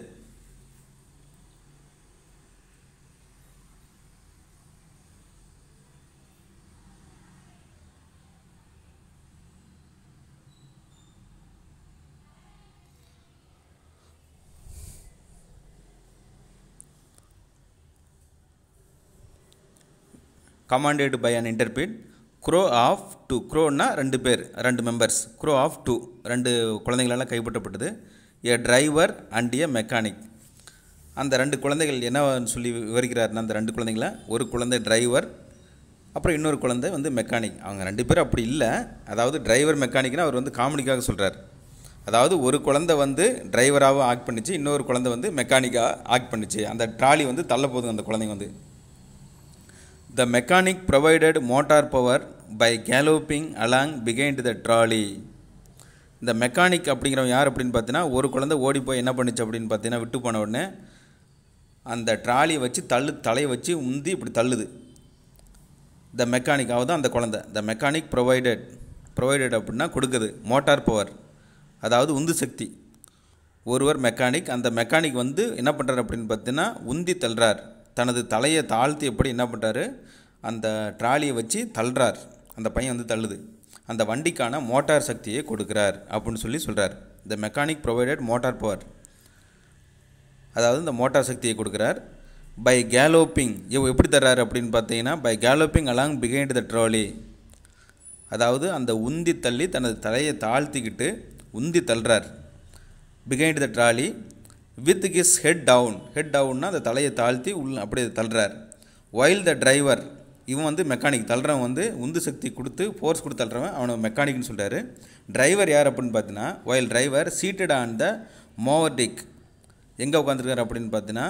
commandeered by an intrepid crew of two க்ரோன்னா ரெண்டு பேர் ரெண்டு மெம்பர்ஸ் க்ரோ ஆஃப் டூ ரெண்டு குழந்தைங்களால் கைப்பற்றப்பட்டது a driver and a mechanic அந்த ரெண்டு குழந்தைகள் என்னன்னு சொல்லி விவரிக்கிறாருன்னா அந்த ரெண்டு குழந்தைங்கள ஒரு குழந்தை டிரைவர் அப்புறம் இன்னொரு குழந்தை வந்து மெக்கானிக் அவங்க ரெண்டு பேரும் அப்படி இல்லை அதாவது டிரைவர் மெக்கானிக்னா அவர் வந்து காமெடிக்காக சொல்கிறார் அதாவது ஒரு குழந்தை வந்து டிரைவராகவும் ஆக்ட் பண்ணிச்சு இன்னொரு குழந்தை வந்து மெக்கானிக்காக ஆக்ட் பண்ணிச்சு அந்த ட்ராலி வந்து தள்ள போதும் அந்த குழந்தைங்க வந்து The mechanic provided motor power by galloping along behind the trolley. இந்த மெக்கானிக் அப்படிங்கிறவன் யார் அப்படின்னு பார்த்தீங்கன்னா ஒரு குழந்தை ஓடி போய் என்ன பண்ணுச்சு அப்படின்னு பார்த்தீங்கன்னா விட்டு போன உடனே அந்த ட்ராலியை வச்சு தள்ளு தலையை வச்சு உந்தி இப்படி தள்ளுது த மெக்கானிக் தான் அந்த குழந்தை த மெக்கானிக் ப்ரொவைடட் ப்ரொவைடட் அப்படின்னா கொடுக்குது மோட்டார் பவர் அதாவது உந்து சக்தி ஒருவர் மெக்கானிக் அந்த மெக்கானிக் வந்து என்ன பண்ணுறார் அப்படின்னு பார்த்தீங்கன்னா உந்தி தள்ளுறார் தனது தலையை தாழ்த்தி எப்படி என்ன பண்ணுறாரு அந்த ட்ராலியை வச்சு தள்ளுறார் அந்த பையன் வந்து தள்ளுது அந்த வண்டிக்கான மோட்டார் சக்தியை கொடுக்குறார் அப்படின்னு சொல்லி சொல்கிறார் the mechanic provided motor power அதாவது இந்த மோட்டார் சக்தியை கொடுக்குறார் பை கேலோப்பிங் இவ் எப்படி தர்றாரு அப்படின்னு பார்த்தீங்கன்னா by galloping along behind the trolley அதாவது அந்த உந்தி தள்ளி தனது தலையை தாழ்த்திக்கிட்டு உந்தி தள்ளுறார் behind the trolley with his head down head டவுன்னா அந்த தலையை தாழ்த்தி உள்ள அப்படியே தள்ளுறார் வைல் த டிரைவர் இவன் வந்து மெக்கானிக் தள்ளுறவன் வந்து உந்து சக்தி கொடுத்து ஃபோர்ஸ் கொடுத்து தள்ளுறவன் அவனை மெக்கானிக்னு சொல்கிறாரு டிரைவர் யார் அப்படின்னு பார்த்தீங்கன்னா while driver seated on the lower deck எங்கே உட்காந்துருக்கார் அப்படின்னு பார்த்தீங்கன்னா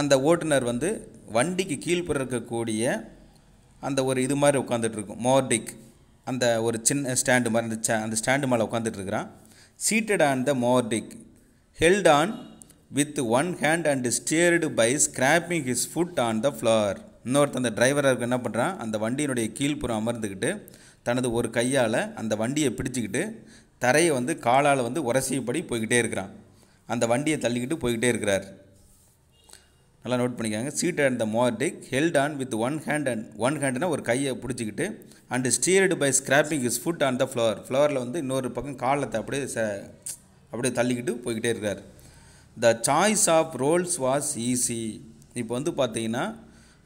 அந்த ஓட்டுநர் வந்து வண்டிக்கு கீழ்ப்புற இருக்கக்கூடிய அந்த ஒரு இது மாதிரி உட்காந்துட்ருக்கும் மோவர்டிக் அந்த ஒரு சின்ன ஸ்டாண்டு மாதிரி அந்த ஸ்டாண்டு மேலே இருக்கிறான் seated on the lower deck held on with one hand and steered by scrapping his foot on the floor. இன்னொருத்த அந்த டிரைவராக என்ன பண்ணுறான் அந்த வண்டியினுடைய கீழ்ப்புறம் அமர்ந்துக்கிட்டு தனது ஒரு கையால் அந்த வண்டியை பிடிச்சிக்கிட்டு தரையை வந்து காலால் வந்து உரசியபடி போய்கிட்டே இருக்கிறான் அந்த வண்டியை தள்ளிக்கிட்டு போய்கிட்டே இருக்கிறார் நல்லா நோட் பண்ணிக்காங்க சீட் அண்ட் த மார்டிக் held on with one hand and one ஹேண்டுனா ஒரு கையை பிடிச்சிக்கிட்டு and steered by scraping is foot on the floor ஃப்ளவரில் வந்து இன்னொரு பக்கம் காலத்தை அப்படியே ச அப்படியே தள்ளிக்கிட்டு போய்கிட்டே இருக்கார் the choice of roles was easy இப்போ வந்து பார்த்தீங்கன்னா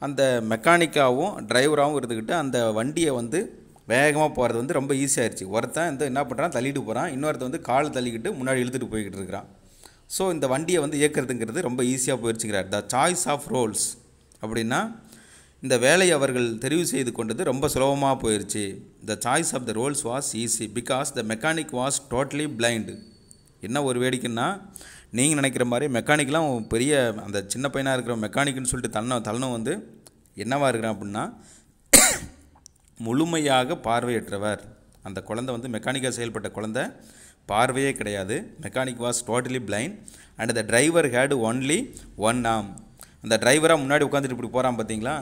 அந்த மெக்கானிக்காகவும் டிரைவராகவும் இருந்துக்கிட்டு அந்த வண்டியை வந்து வேகமாக போகிறது வந்து ரொம்ப ஈஸியாகிடுச்சு ஒருத்தன் வந்து என்ன பண்ணுறான் தள்ளிட்டு போகிறான் இன்னொருத்த வந்து காலை தள்ளிக்கிட்டு முன்னாடி இழுத்துட்டு போய்கிட்டு இருக்கிறான் ஸோ இந்த வண்டியை வந்து இயக்கிறதுங்கிறது ரொம்ப ஈஸியாக போயிடுச்சுங்கிறார் த சாய்ஸ் ஆஃப் ரோல்ஸ் அப்படின்னா இந்த வேலை அவர்கள் தெரிவு செய்து கொண்டது ரொம்ப சுலபமாக போயிடுச்சு the choice of the roles was easy because the mechanic was totally blind என்ன ஒரு வேடிக்கைன்னா நீங்கள் நினைக்கிற மாதிரி மெக்கானிக்லாம் பெரிய அந்த சின்ன பையனாக இருக்கிற மெக்கானிக்னு சொல்லிட்டு தன்ன தள்ளணும் வந்து என்னவாக இருக்கிறான் அப்படின்னா முழுமையாக பார்வையற்றவர் அந்த குழந்தை வந்து மெக்கானிக்காக செயல்பட்ட குழந்தை பார்வையே கிடையாது mechanic was totally blind and the driver had only one arm அந்த டிரைவராக முன்னாடி உட்காந்துட்டு இப்படி போகிறான் பார்த்தீங்களா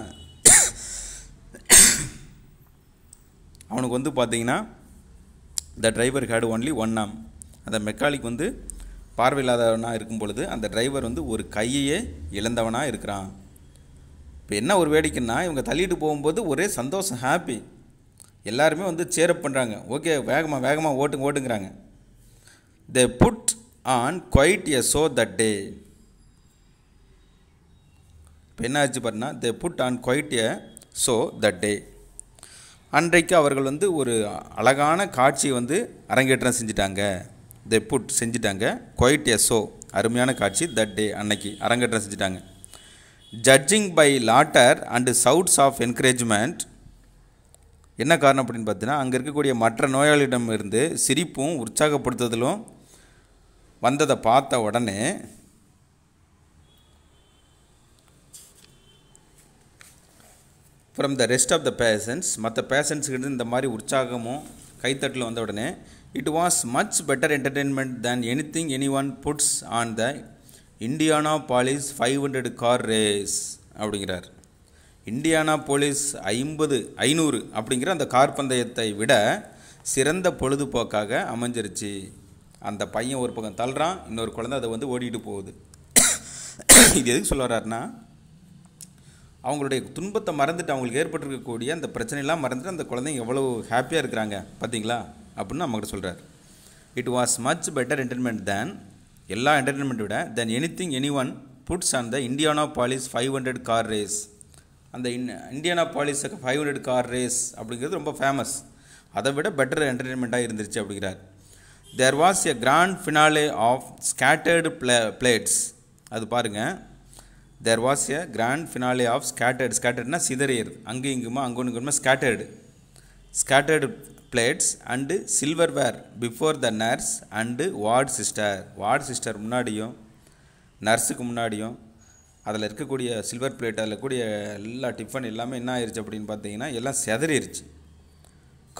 அவனுக்கு வந்து பார்த்தீங்கன்னா the driver had only one arm அந்த மெக்கானிக் வந்து பார்வையில்லாதவனாக இருக்கும் பொழுது அந்த டிரைவர் வந்து ஒரு கையையே இழந்தவனாக இருக்கிறான் இப்போ என்ன ஒரு வேடிக்கைன்னா இவங்க தள்ளிட்டு போகும்போது ஒரே சந்தோஷம் ஹாப்பி எல்லாருமே வந்து சேரப் பண்ணுறாங்க ஓகே வேகமாக வேகமாக ஓட்டுங்க ஓட்டுங்கிறாங்க They put on quite a show that day. இப்போ என்ன ஆச்சு பாருன்னா they put on quite a show that day அன்றைக்கு அவர்கள் வந்து ஒரு அழகான காட்சியை வந்து அரங்கேற்றம் செஞ்சிட்டாங்க தே புட் செஞ்சிட்டாங்க குவைட் எ ஷோ அருமையான காட்சி தட் டே அன்னைக்கு அரங்கேற்றம் செஞ்சிட்டாங்க judging by laughter and shouts of encouragement என்ன காரணம் அப்படின்னு பார்த்தீங்கன்னா அங்கே இருக்கக்கூடிய மற்ற நோயாளியிடமிருந்து சிரிப்பும் உற்சாகப்படுத்துதலும் வந்ததை பார்த்த உடனே from the rest of the patients மற்ற பேசன்ஸ்கிட்ட இந்த மாதிரி உற்சாகமும் கைத்தட்டில் வந்த உடனே it was much better entertainment than anything anyone puts on the Indianapolis five hundred car race அப்படிங்கிறார் இண்டியானா போலீஸ் ஐம்பது ஐநூறு அப்படிங்கிற அந்த கார் பந்தயத்தை விட சிறந்த பொழுதுபோக்காக அமைஞ்சிருச்சு அந்த பையன் ஒரு பக்கம் தள்ளுறான் இன்னொரு குழந்தை அதை வந்து ஓடிட்டு போகுது இது எதுக்கு சொல்ல வர்றாருன்னா அவங்களுடைய துன்பத்தை மறந்துட்டு அவங்களுக்கு ஏற்பட்டிருக்கக்கூடிய அந்த பிரச்சனையெல்லாம் மறந்துட்டு அந்த குழந்தைங்க எவ்வளோ ஹாப்பியாக இருக்கிறாங்க பார்த்தீங்களா அப்படின்னு நம்மகிட்ட சொல்கிறார் it was much better entertainment than எல்லா என்டர்டைன்மெண்ட் விட then anything anyone puts அந்த the Indianapolis five hundred car race அந்த in Indianapolis five hundred car race அப்படிங்கிறது ரொம்ப ஃபேமஸ் அதை விட பெட்டர் என்டர்டைன்மெண்ட்டாக இருந்துருச்சு அப்படிங்கிறார் there was a grand finale of scattered play plates அது பாருங்கள் there was a grand finale of scattered ஸ்கேட்டர்ட்னா சிதறியது அங்கேயும் இங்குமா அங்கே இங்குமா scattered scattered plates and silverware before the nurse and ward sister ward sister முன்னாடியும் நர்ஸுக்கு முன்னாடியும் அதில் இருக்கக்கூடிய சில்வர் பிளேட் அதில் கூடிய எல்லா டிஃபன் எல்லாமே என்ன ஆயிடுச்சு அப்படின்னு பார்த்தீங்கன்னா எல்லாம் செதறிடுச்சு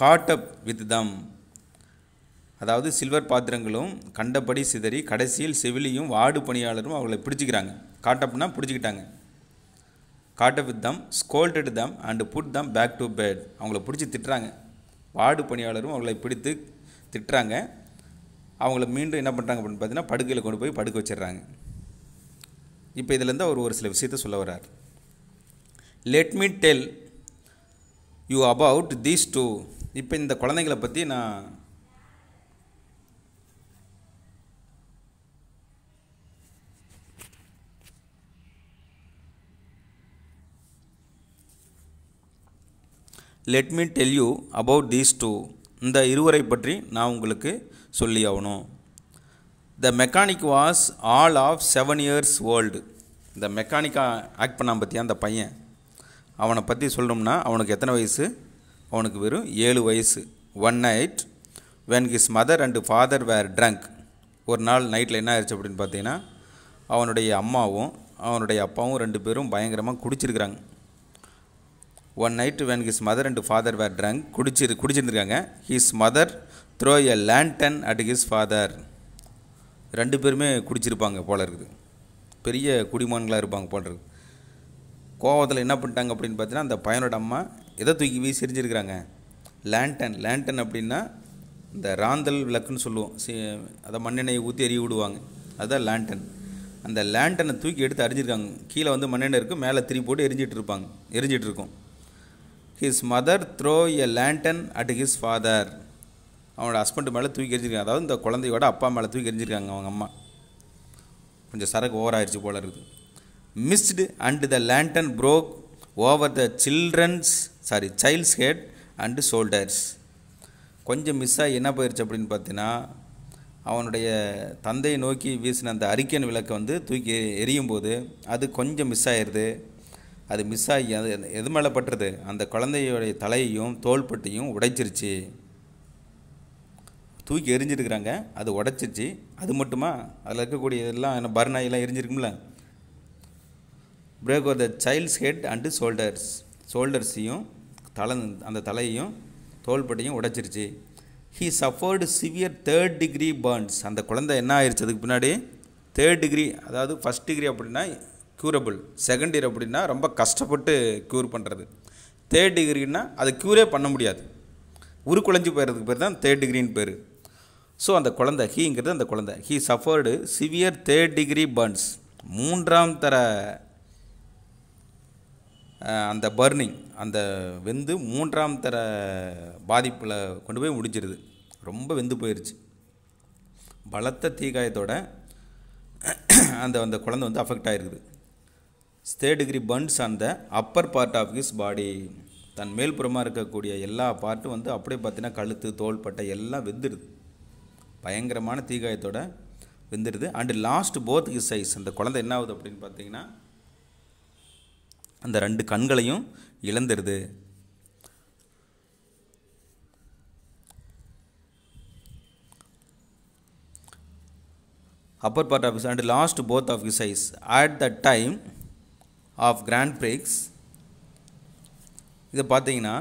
காட்டப் வித் தம் அதாவது சில்வர் பாத்திரங்களும் கண்டபடி சிதறி கடைசியில் செவிலியும் வார்டு பணியாளரும் அவளை பிடிச்சிக்கிறாங்க காட்டப்புனா பிடிச்சிக்கிட்டாங்க caught with them scolded them and put them back to bed அவங்கள பிடிச்சி திட்டுறாங்க வார்டு பணியாளரும் அவளை பிடித்து திட்டுறாங்க அவங்கள மீண்டும் என்ன பண்ணுறாங்க அப்படின்னு பார்த்தீங்கன்னா படுக்கையில் கொண்டு போய் படுக்க வச்சிடுறாங்க இப்போ இதுலேருந்து அவர் ஒரு சில விஷயத்தை சொல்ல வர்றார் let me tell you about these two இப்போ இந்த குழந்தைங்களை பற்றி நான் let me tell you about these two இந்த இருவரை பற்றி நான் உங்களுக்கு சொல்லி ஆகணும் the mechanic was all of seven years old இந்த மெக்கானிக்காக ஆக்ட் பண்ணான் பற்றியா அந்த பையன் அவனை பற்றி சொல்லணும்னா அவனுக்கு எத்தனை வயசு அவனுக்கு வெறும் ஏழு வயசு one night when his mother and father were drunk ஒரு நாள் நைட்டில் என்ன ஆயிடுச்சு அப்படின்னு பார்த்தீங்கன்னா அவனுடைய அம்மாவும் அவனுடைய அப்பாவும் ரெண்டு பேரும் பயங்கரமாக குடிச்சிருக்கிறாங்க one night when his mother and father were drunk குடிச்சிரு குடிச்சிருந்துருக்காங்க his mother throw a lantern at his father ரெண்டு பேருமே குடிச்சிருப்பாங்க போல இருக்குது பெரிய குடிமான்களாக இருப்பாங்க போல இருக்குது கோவத்தில் என்ன பண்ணிட்டாங்க அப்படின்னு பார்த்தீங்கன்னா அந்த பையனோட அம்மா எதை தூக்கி வீசி எரிஞ்சிருக்கிறாங்க லேண்டன் லேண்டன் அப்படின்னா இந்த ராந்தல் விளக்குன்னு சொல்லுவோம் சி அதை மண்ணெண்ணெயை ஊற்றி எரிய விடுவாங்க அதுதான் லேண்டன் அந்த லேண்டனை தூக்கி எடுத்து அறிஞ்சிருக்காங்க கீழே வந்து மண்ணெண்ணெய் இருக்கும் மேலே திரி போட்டு எரிஞ்சிட்டு இருப்பாங்க எரிஞ்சிகிட்டு இருக்கும் his mother throw a lantern at his father அவனோட ஹஸ்பண்ட் மேலே தூக்கி எரிஞ்சிருக்காங்க அதாவது இந்த குழந்தையோட அப்பா மேலே தூக்கி எரிஞ்சிருக்காங்க அவங்க அம்மா கொஞ்சம் சரக்கு ஓவராயிருச்சு போல இருக்குது missed and the lantern broke over the children's sorry child's head and shoulders கொஞ்சம் மிஸ் ஆகி என்ன போயிடுச்சு அப்படின்னு பார்த்தீங்கன்னா அவனுடைய தந்தையை நோக்கி வீசின அந்த அரிக்கன் விளக்கை வந்து தூக்கி எரியும் போது அது கொஞ்சம் மிஸ் ஆயிடுது அது மிஸ் ஆகி அது எது மேலே பட்டுறது அந்த குழந்தையோடைய தலையையும் தோள்பட்டையும் உடைச்சிருச்சு தூக்கி எரிஞ்சிருக்கிறாங்க அது உடைச்சிருச்சு அது மட்டுமா அதில் இருக்கக்கூடிய இதெல்லாம் என்ன பர்னாயெல்லாம் எரிஞ்சிருக்கும்ல break of the child's head and shoulders ஷோல்டர்ஸையும் தலை அந்த தலையையும் தோள்பட்டையும் உடைச்சிருச்சு he suffered severe third degree burns அந்த குழந்தை என்ன ஆயிடுச்சு அதுக்கு பின்னாடி தேர்ட் டிகிரி அதாவது ஃபஸ்ட் டிகிரி அப்படின்னா க்யூரபிள் செகண்ட் இயர் அப்படின்னா ரொம்ப கஷ்டப்பட்டு க்யூர் பண்ணுறது தேர்ட் டிகிரின்னா அது க்யூரே பண்ண முடியாது குழஞ்சி போயிடுறதுக்கு பேர் தான் தேர்ட் டிகிரின்னு பேர் ஸோ அந்த குழந்தை ஹீங்கிறது அந்த குழந்தை he suffered severe third degree burns மூன்றாம் தர அந்த பர்னிங் அந்த வெந்து மூன்றாம் தர பாதிப்பில் கொண்டு போய் முடிஞ்சிருது ரொம்ப வெந்து போயிடுச்சு பலத்த தீகாயத்தோட அந்த அந்த குழந்தை வந்து அஃபெக்ட் ஆகிருக்குது state degree burns on the upper part of his body தன் மேல்புறமாக இருக்கக்கூடிய எல்லா பார்ட்டும் வந்து அப்படியே பார்த்தீங்கன்னா கழுத்து தோள்பட்டை எல்லாம் வெந்துடுது பயங்கரமான தீகாயத்தோட வெந்துடுது அண்டு லாஸ்ட் போத் ஹிஸ் சைஸ் அந்த குழந்தை என்ன ஆகுது அப்படின்னு பார்த்தீங்கன்னா அந்த ரெண்டு கண்களையும் இழந்துடுது upper part of his and lost both of his சைஸ் at the time of grand prix இதை பார்த்தீங்கன்னா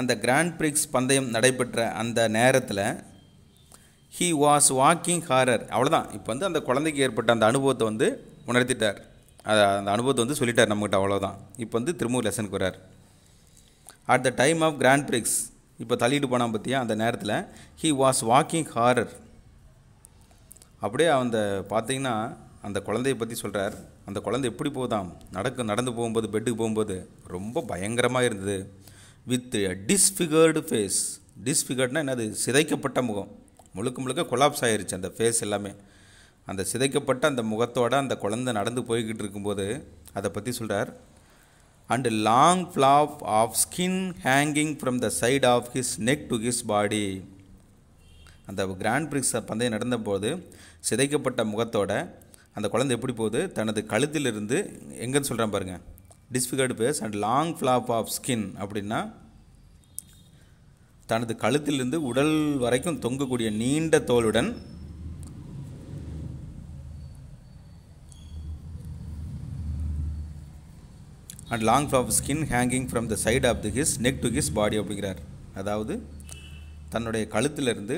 அந்த கிராண்ட் பிரிக்ஸ் பந்தயம் நடைபெற்ற அந்த நேரத்தில் ஹீ வாஸ் வாக்கிங் ஹாரர் அவ்வளோதான் இப்போ வந்து அந்த குழந்தைக்கு ஏற்பட்ட அந்த அனுபவத்தை வந்து உணர்த்திட்டார் அதை அந்த அனுபவத்தை வந்து சொல்லிட்டார் நம்மகிட்ட அவ்வளோதான் இப்போ வந்து திரும்பவும் லெசனுக்கு வரார் at the time of grand prix இப்போ தள்ளிட்டு போனால் பார்த்தியா அந்த நேரத்தில் ஹீ வாஸ் வாக்கிங் ஹாரர் அப்படியே அந்த பார்த்தீங்கன்னா அந்த குழந்தைய பற்றி சொல்கிறார் அந்த குழந்தை எப்படி போதாம் நடக்க நடந்து போகும்போது பெட்டுக்கு போகும்போது ரொம்ப பயங்கரமாக இருந்தது வித் டிஸ்ஃபிகர்டு ஃபேஸ் டிஸ்ஃபிகர்ட்னா என்னது சிதைக்கப்பட்ட முகம் முழுக்க முழுக்க கொலாப்ஸ் ஆகிருச்சு அந்த ஃபேஸ் எல்லாமே அந்த சிதைக்கப்பட்ட அந்த முகத்தோடு அந்த குழந்தை நடந்து போய்கிட்டு இருக்கும்போது அதை பற்றி சொல்கிறார் and long flap of skin hanging from the side of his neck to his body அந்த கிராண்ட் பிரிக்ஸ் பந்தயம் நடந்தபோது சிதைக்கப்பட்ட முகத்தோட அந்த குழந்தை எப்படி போகுது தனது கழுத்திலிருந்து எங்கேன்னு சொல்கிறான் பாருங்கள் disfigured face and long flap of skin அப்படின்னா தனது கழுத்திலிருந்து உடல் வரைக்கும் தொங்கக்கூடிய நீண்ட தோலுடன் and long flap skin hanging from the side of the his neck to his body அப்படிங்கிறார் அதாவது தன்னுடைய கழுத்திலிருந்து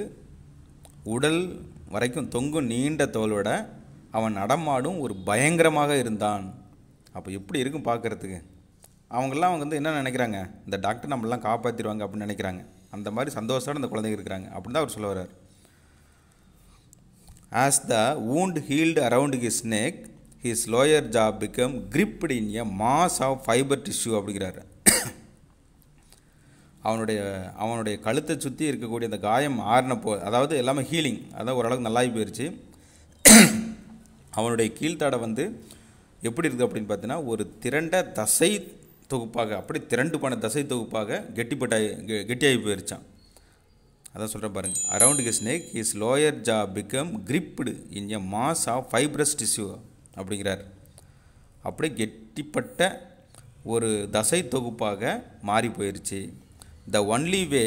உடல் வரைக்கும் தொங்கும் நீண்ட தோலோட அவன் நடமாடும் ஒரு பயங்கரமாக இருந்தான் அப்போ எப்படி இருக்கும் பார்க்குறதுக்கு அவங்கெல்லாம் அவங்க வந்து என்ன நினைக்கிறாங்க இந்த டாக்டர் நம்மளாம் காப்பாற்றிடுவாங்க அப்படின்னு நினைக்கிறாங்க அந்த மாதிரி சந்தோஷத்தோடு அந்த குழந்தைங்க இருக்கிறாங்க அப்படின்னு தான் அவர் சொல்ல வர்றார் as the wound healed around his neck his lower jaw become gripped in a mass of fibre tissue அப்படிங்கிறாரு அவனுடைய அவனுடைய கழுத்தை சுற்றி இருக்கக்கூடிய அந்த காயம் ஆறின போ அதாவது எல்லாமே ஹீலிங் அதான் ஓரளவுக்கு நல்லாயி போயிடுச்சு அவனுடைய கீழ்த்தடை வந்து எப்படி இருக்குது அப்படின்னு பார்த்தீங்கன்னா ஒரு திரண்ட தசை தொகுப்பாக அப்படி திரண்டு போன தசை தொகுப்பாக கெட்டிப்பட்டாய் கெட்டியாகி போயிருச்சான் அதான் சொல்கிறேன் பாருங்கள் around his neck is lower jaw become gripped in a mass of fibrous tissue அப்படிங்கிறார் அப்படியே கெட்டிப்பட்ட ஒரு தசை தொகுப்பாக மாறி போயிருச்சு the only way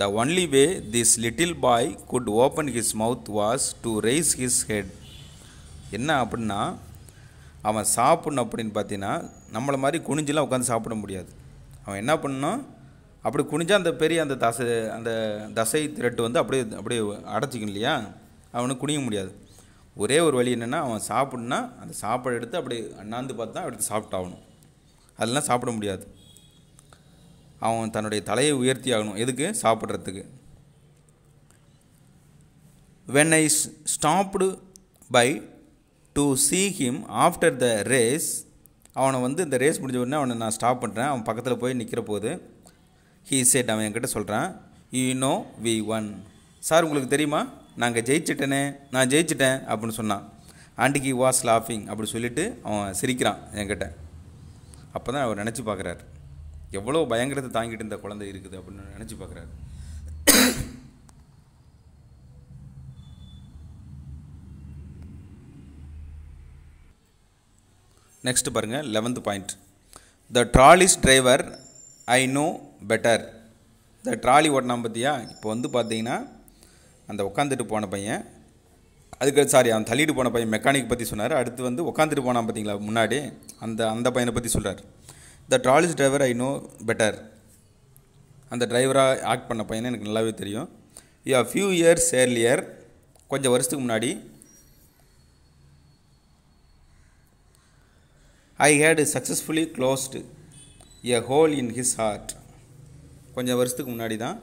The only way this little boy could open his mouth was to raise his head. என்ன அப்படின்னா அவன் சாப்பிடணும் அப்படின்னு பார்த்தீங்கன்னா நம்மளை மாதிரி குனிஞ்செலாம் உட்காந்து சாப்பிட முடியாது அவன் என்ன பண்ணணும் அப்படி குனிஞ்சால் அந்த பெரிய அந்த தசை அந்த தசை திரட்டு வந்து அப்படியே அப்படியே அடைச்சிக்கணும் இல்லையா அவனுக்கு குனிய முடியாது ஒரே ஒரு வழி என்னென்னா அவன் சாப்பிட்னா அந்த சாப்பாடு எடுத்து அப்படி அண்ணாந்து பார்த்து தான் எடுத்து சாப்பிட்டாகணும் அதெல்லாம் சாப்பிட முடியாது அவன் தன்னுடைய தலையை உயர்த்தி ஆகணும் எதுக்கு சாப்பிட்றதுக்கு when I stopped by to see him after the race அவனை வந்து இந்த ரேஸ் முடிஞ்ச உடனே அவனை நான் ஸ்டாப் பண்ணுறேன் அவன் பக்கத்தில் போய் நிற்கிற போது ஹீ செட் அவன் என்கிட்ட சொல்கிறான் you know we won sir உங்களுக்கு தெரியுமா நாங்கள் ஜெயிச்சிட்டேனே நான் ஜெயிச்சிட்டேன் அப்படின்னு சொன்னான் கி வாஸ் லாஃபிங் அப்படி சொல்லிவிட்டு அவன் சிரிக்கிறான் என்கிட்ட அப்போ தான் அவர் நினச்சி பார்க்குறாரு எவ்வளோ பயங்கரத்தை தாங்கிட்டு இந்த குழந்தை இருக்குது அப்படின்னு நினச்சி பார்க்குறாரு நெக்ஸ்ட் பாருங்கள் eleventh point the trolley's driver I know better the trolley ஓட்டினா பற்றியா இப்போ வந்து பார்த்தீங்கன்னா அந்த உட்காந்துட்டு போன பையன் அதுக்கு சாரி அவன் தள்ளிட்டு போன பையன் மெக்கானிக் பற்றி சொன்னார் அடுத்து வந்து உட்காந்துட்டு போனான் பார்த்தீங்களா முன்னாடி அந்த அந்த பையனை பற்றி சொல்கிறார் the trolley's driver I know better அந்த டிரைவராக ஆக்ட் பண்ண பையனை எனக்கு நல்லாவே தெரியும் யா ஃபியூ இயர்ஸ் ஏர்லியர் கொஞ்சம் வருஷத்துக்கு முன்னாடி I had successfully closed a hole in his heart கொஞ்சம் வருஷத்துக்கு முன்னாடி தான்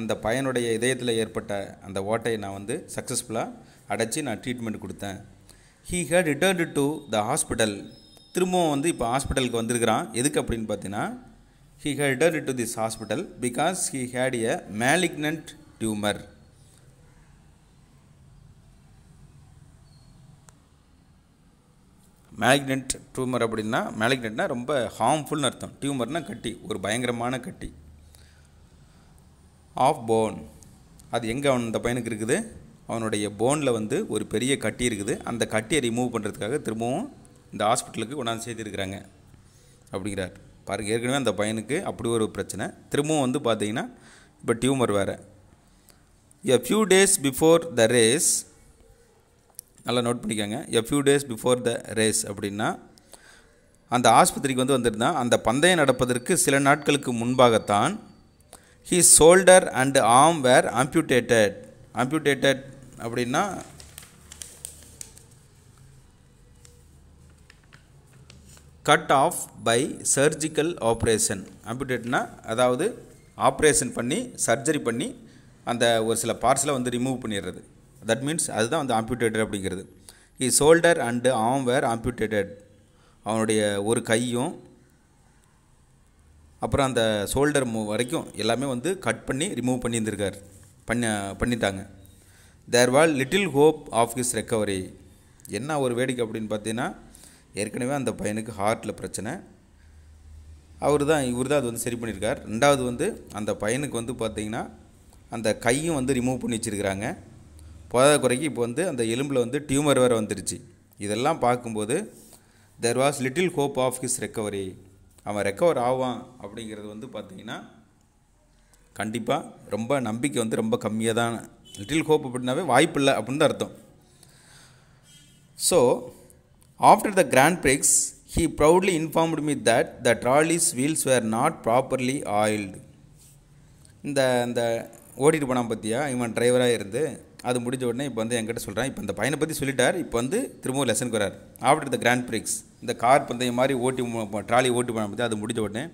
அந்த பையனுடைய இதயத்தில் ஏற்பட்ட அந்த ஓட்டையை நான் வந்து சக்ஸஸ்ஃபுல்லாக அடைச்சி நான் ட்ரீட்மெண்ட் கொடுத்தேன் he had returned to the hospital திரும்பவும் வந்து இப்போ ஹாஸ்பிட்டலுக்கு வந்திருக்கிறான் எதுக்கு அப்படின்னு பார்த்தீங்கன்னா he headed to this hospital because he had a malignant tumour malignant tumour அப்படின்னா மேலிக்னெட்னா ரொம்ப ஹார்ம்ஃபுல்னு அர்த்தம் டியூமர்னால் கட்டி ஒரு பயங்கரமான கட்டி ஆஃப் போன் அது எங்கே அவன் அந்த பையனுக்கு இருக்குது அவனுடைய போனில் வந்து ஒரு பெரிய கட்டி இருக்குது அந்த கட்டியை ரிமூவ் பண்ணுறதுக்காக திரும்பவும் இந்த ஹாஸ்பிட்டலுக்கு கொண்டாந்து சேர்த்துருக்குறாங்க அப்படிங்கிறார் பாரு ஏற்கனவே அந்த பையனுக்கு அப்படி ஒரு பிரச்சனை திரும்பவும் வந்து பார்த்தீங்கன்னா இப்போ டியூமர் வேறு a few days before the race நல்லா நோட் பண்ணிக்கோங்க a few days before the race அப்படின்னா அந்த ஆஸ்பத்திரிக்கு வந்து வந்திருந்தான் அந்த பந்தயம் நடப்பதற்கு சில நாட்களுக்கு முன்பாகத்தான் he shoulder and arm were amputated amputated அப்படின்னா cut off by surgical operation அப்படின்னா அதாவது ஆப்ரேஷன் பண்ணி சர்ஜரி பண்ணி அந்த ஒரு சில பார்ட்ஸில் வந்து ரிமூவ் பண்ணிடுறது தட் மீன்ஸ் அதுதான் வந்து ஆம்பியூட்டேட்டர் அப்படிங்கிறது இ ஷோல்டர் அண்டு ஆம் வேர் ஆம்பியூட்டேட்டட் அவனுடைய ஒரு கையும் அப்புறம் அந்த ஷோல்டர் வரைக்கும் எல்லாமே வந்து கட் பண்ணி ரிமூவ் பண்ணியிருந்திருக்கார் பண்ண பண்ணிட்டாங்க there was little hope of his recovery என்ன ஒரு வேடிக்கை அப்படின்னு பார்த்தீங்கன்னா ஏற்கனவே அந்த பையனுக்கு ஹார்ட்டில் பிரச்சனை அவர் தான் இவர் தான் அது வந்து சரி பண்ணியிருக்கார் ரெண்டாவது வந்து அந்த பையனுக்கு வந்து பார்த்திங்கன்னா அந்த கையும் வந்து ரிமூவ் பண்ணி வச்சுருக்கிறாங்க போதாத குறைக்கு இப்போ வந்து அந்த எலும்பில் வந்து டியூமர் வேறு வந்துருச்சு இதெல்லாம் பார்க்கும்போது there was little hope of his recovery அவன் ரெக்கவர் ஆவான் அப்படிங்கிறது வந்து பார்த்திங்கன்னா கண்டிப்பாக ரொம்ப நம்பிக்கை வந்து ரொம்ப கம்மியாக தான் லிட்டில் ஹோப் அப்படின்னாவே வாய்ப்பில்லை அப்படின்னு தான் அர்த்தம் so after the Grand prix he proudly informed me that the trolley's wheels were not properly oiled இந்த இந்த ஓடிட்டு போனால் பற்றியா இவன் டிரைவராக இருந்து அது முடிஞ்ச உடனே இப்போ வந்து என்கிட்ட சொல்கிறான் இப்போ இந்த பையனை பற்றி சொல்லிட்டார் இப்போ வந்து திரும்பவும் லெசன் வரார் ஆஃப்டர் த கிராண்ட் பிரிக்ஸ் இந்த கார் பந்தயம் மாதிரி ஓட்டி ட்ராலி ஓட்டி போன பற்றி அது முடிஞ்ச உடனே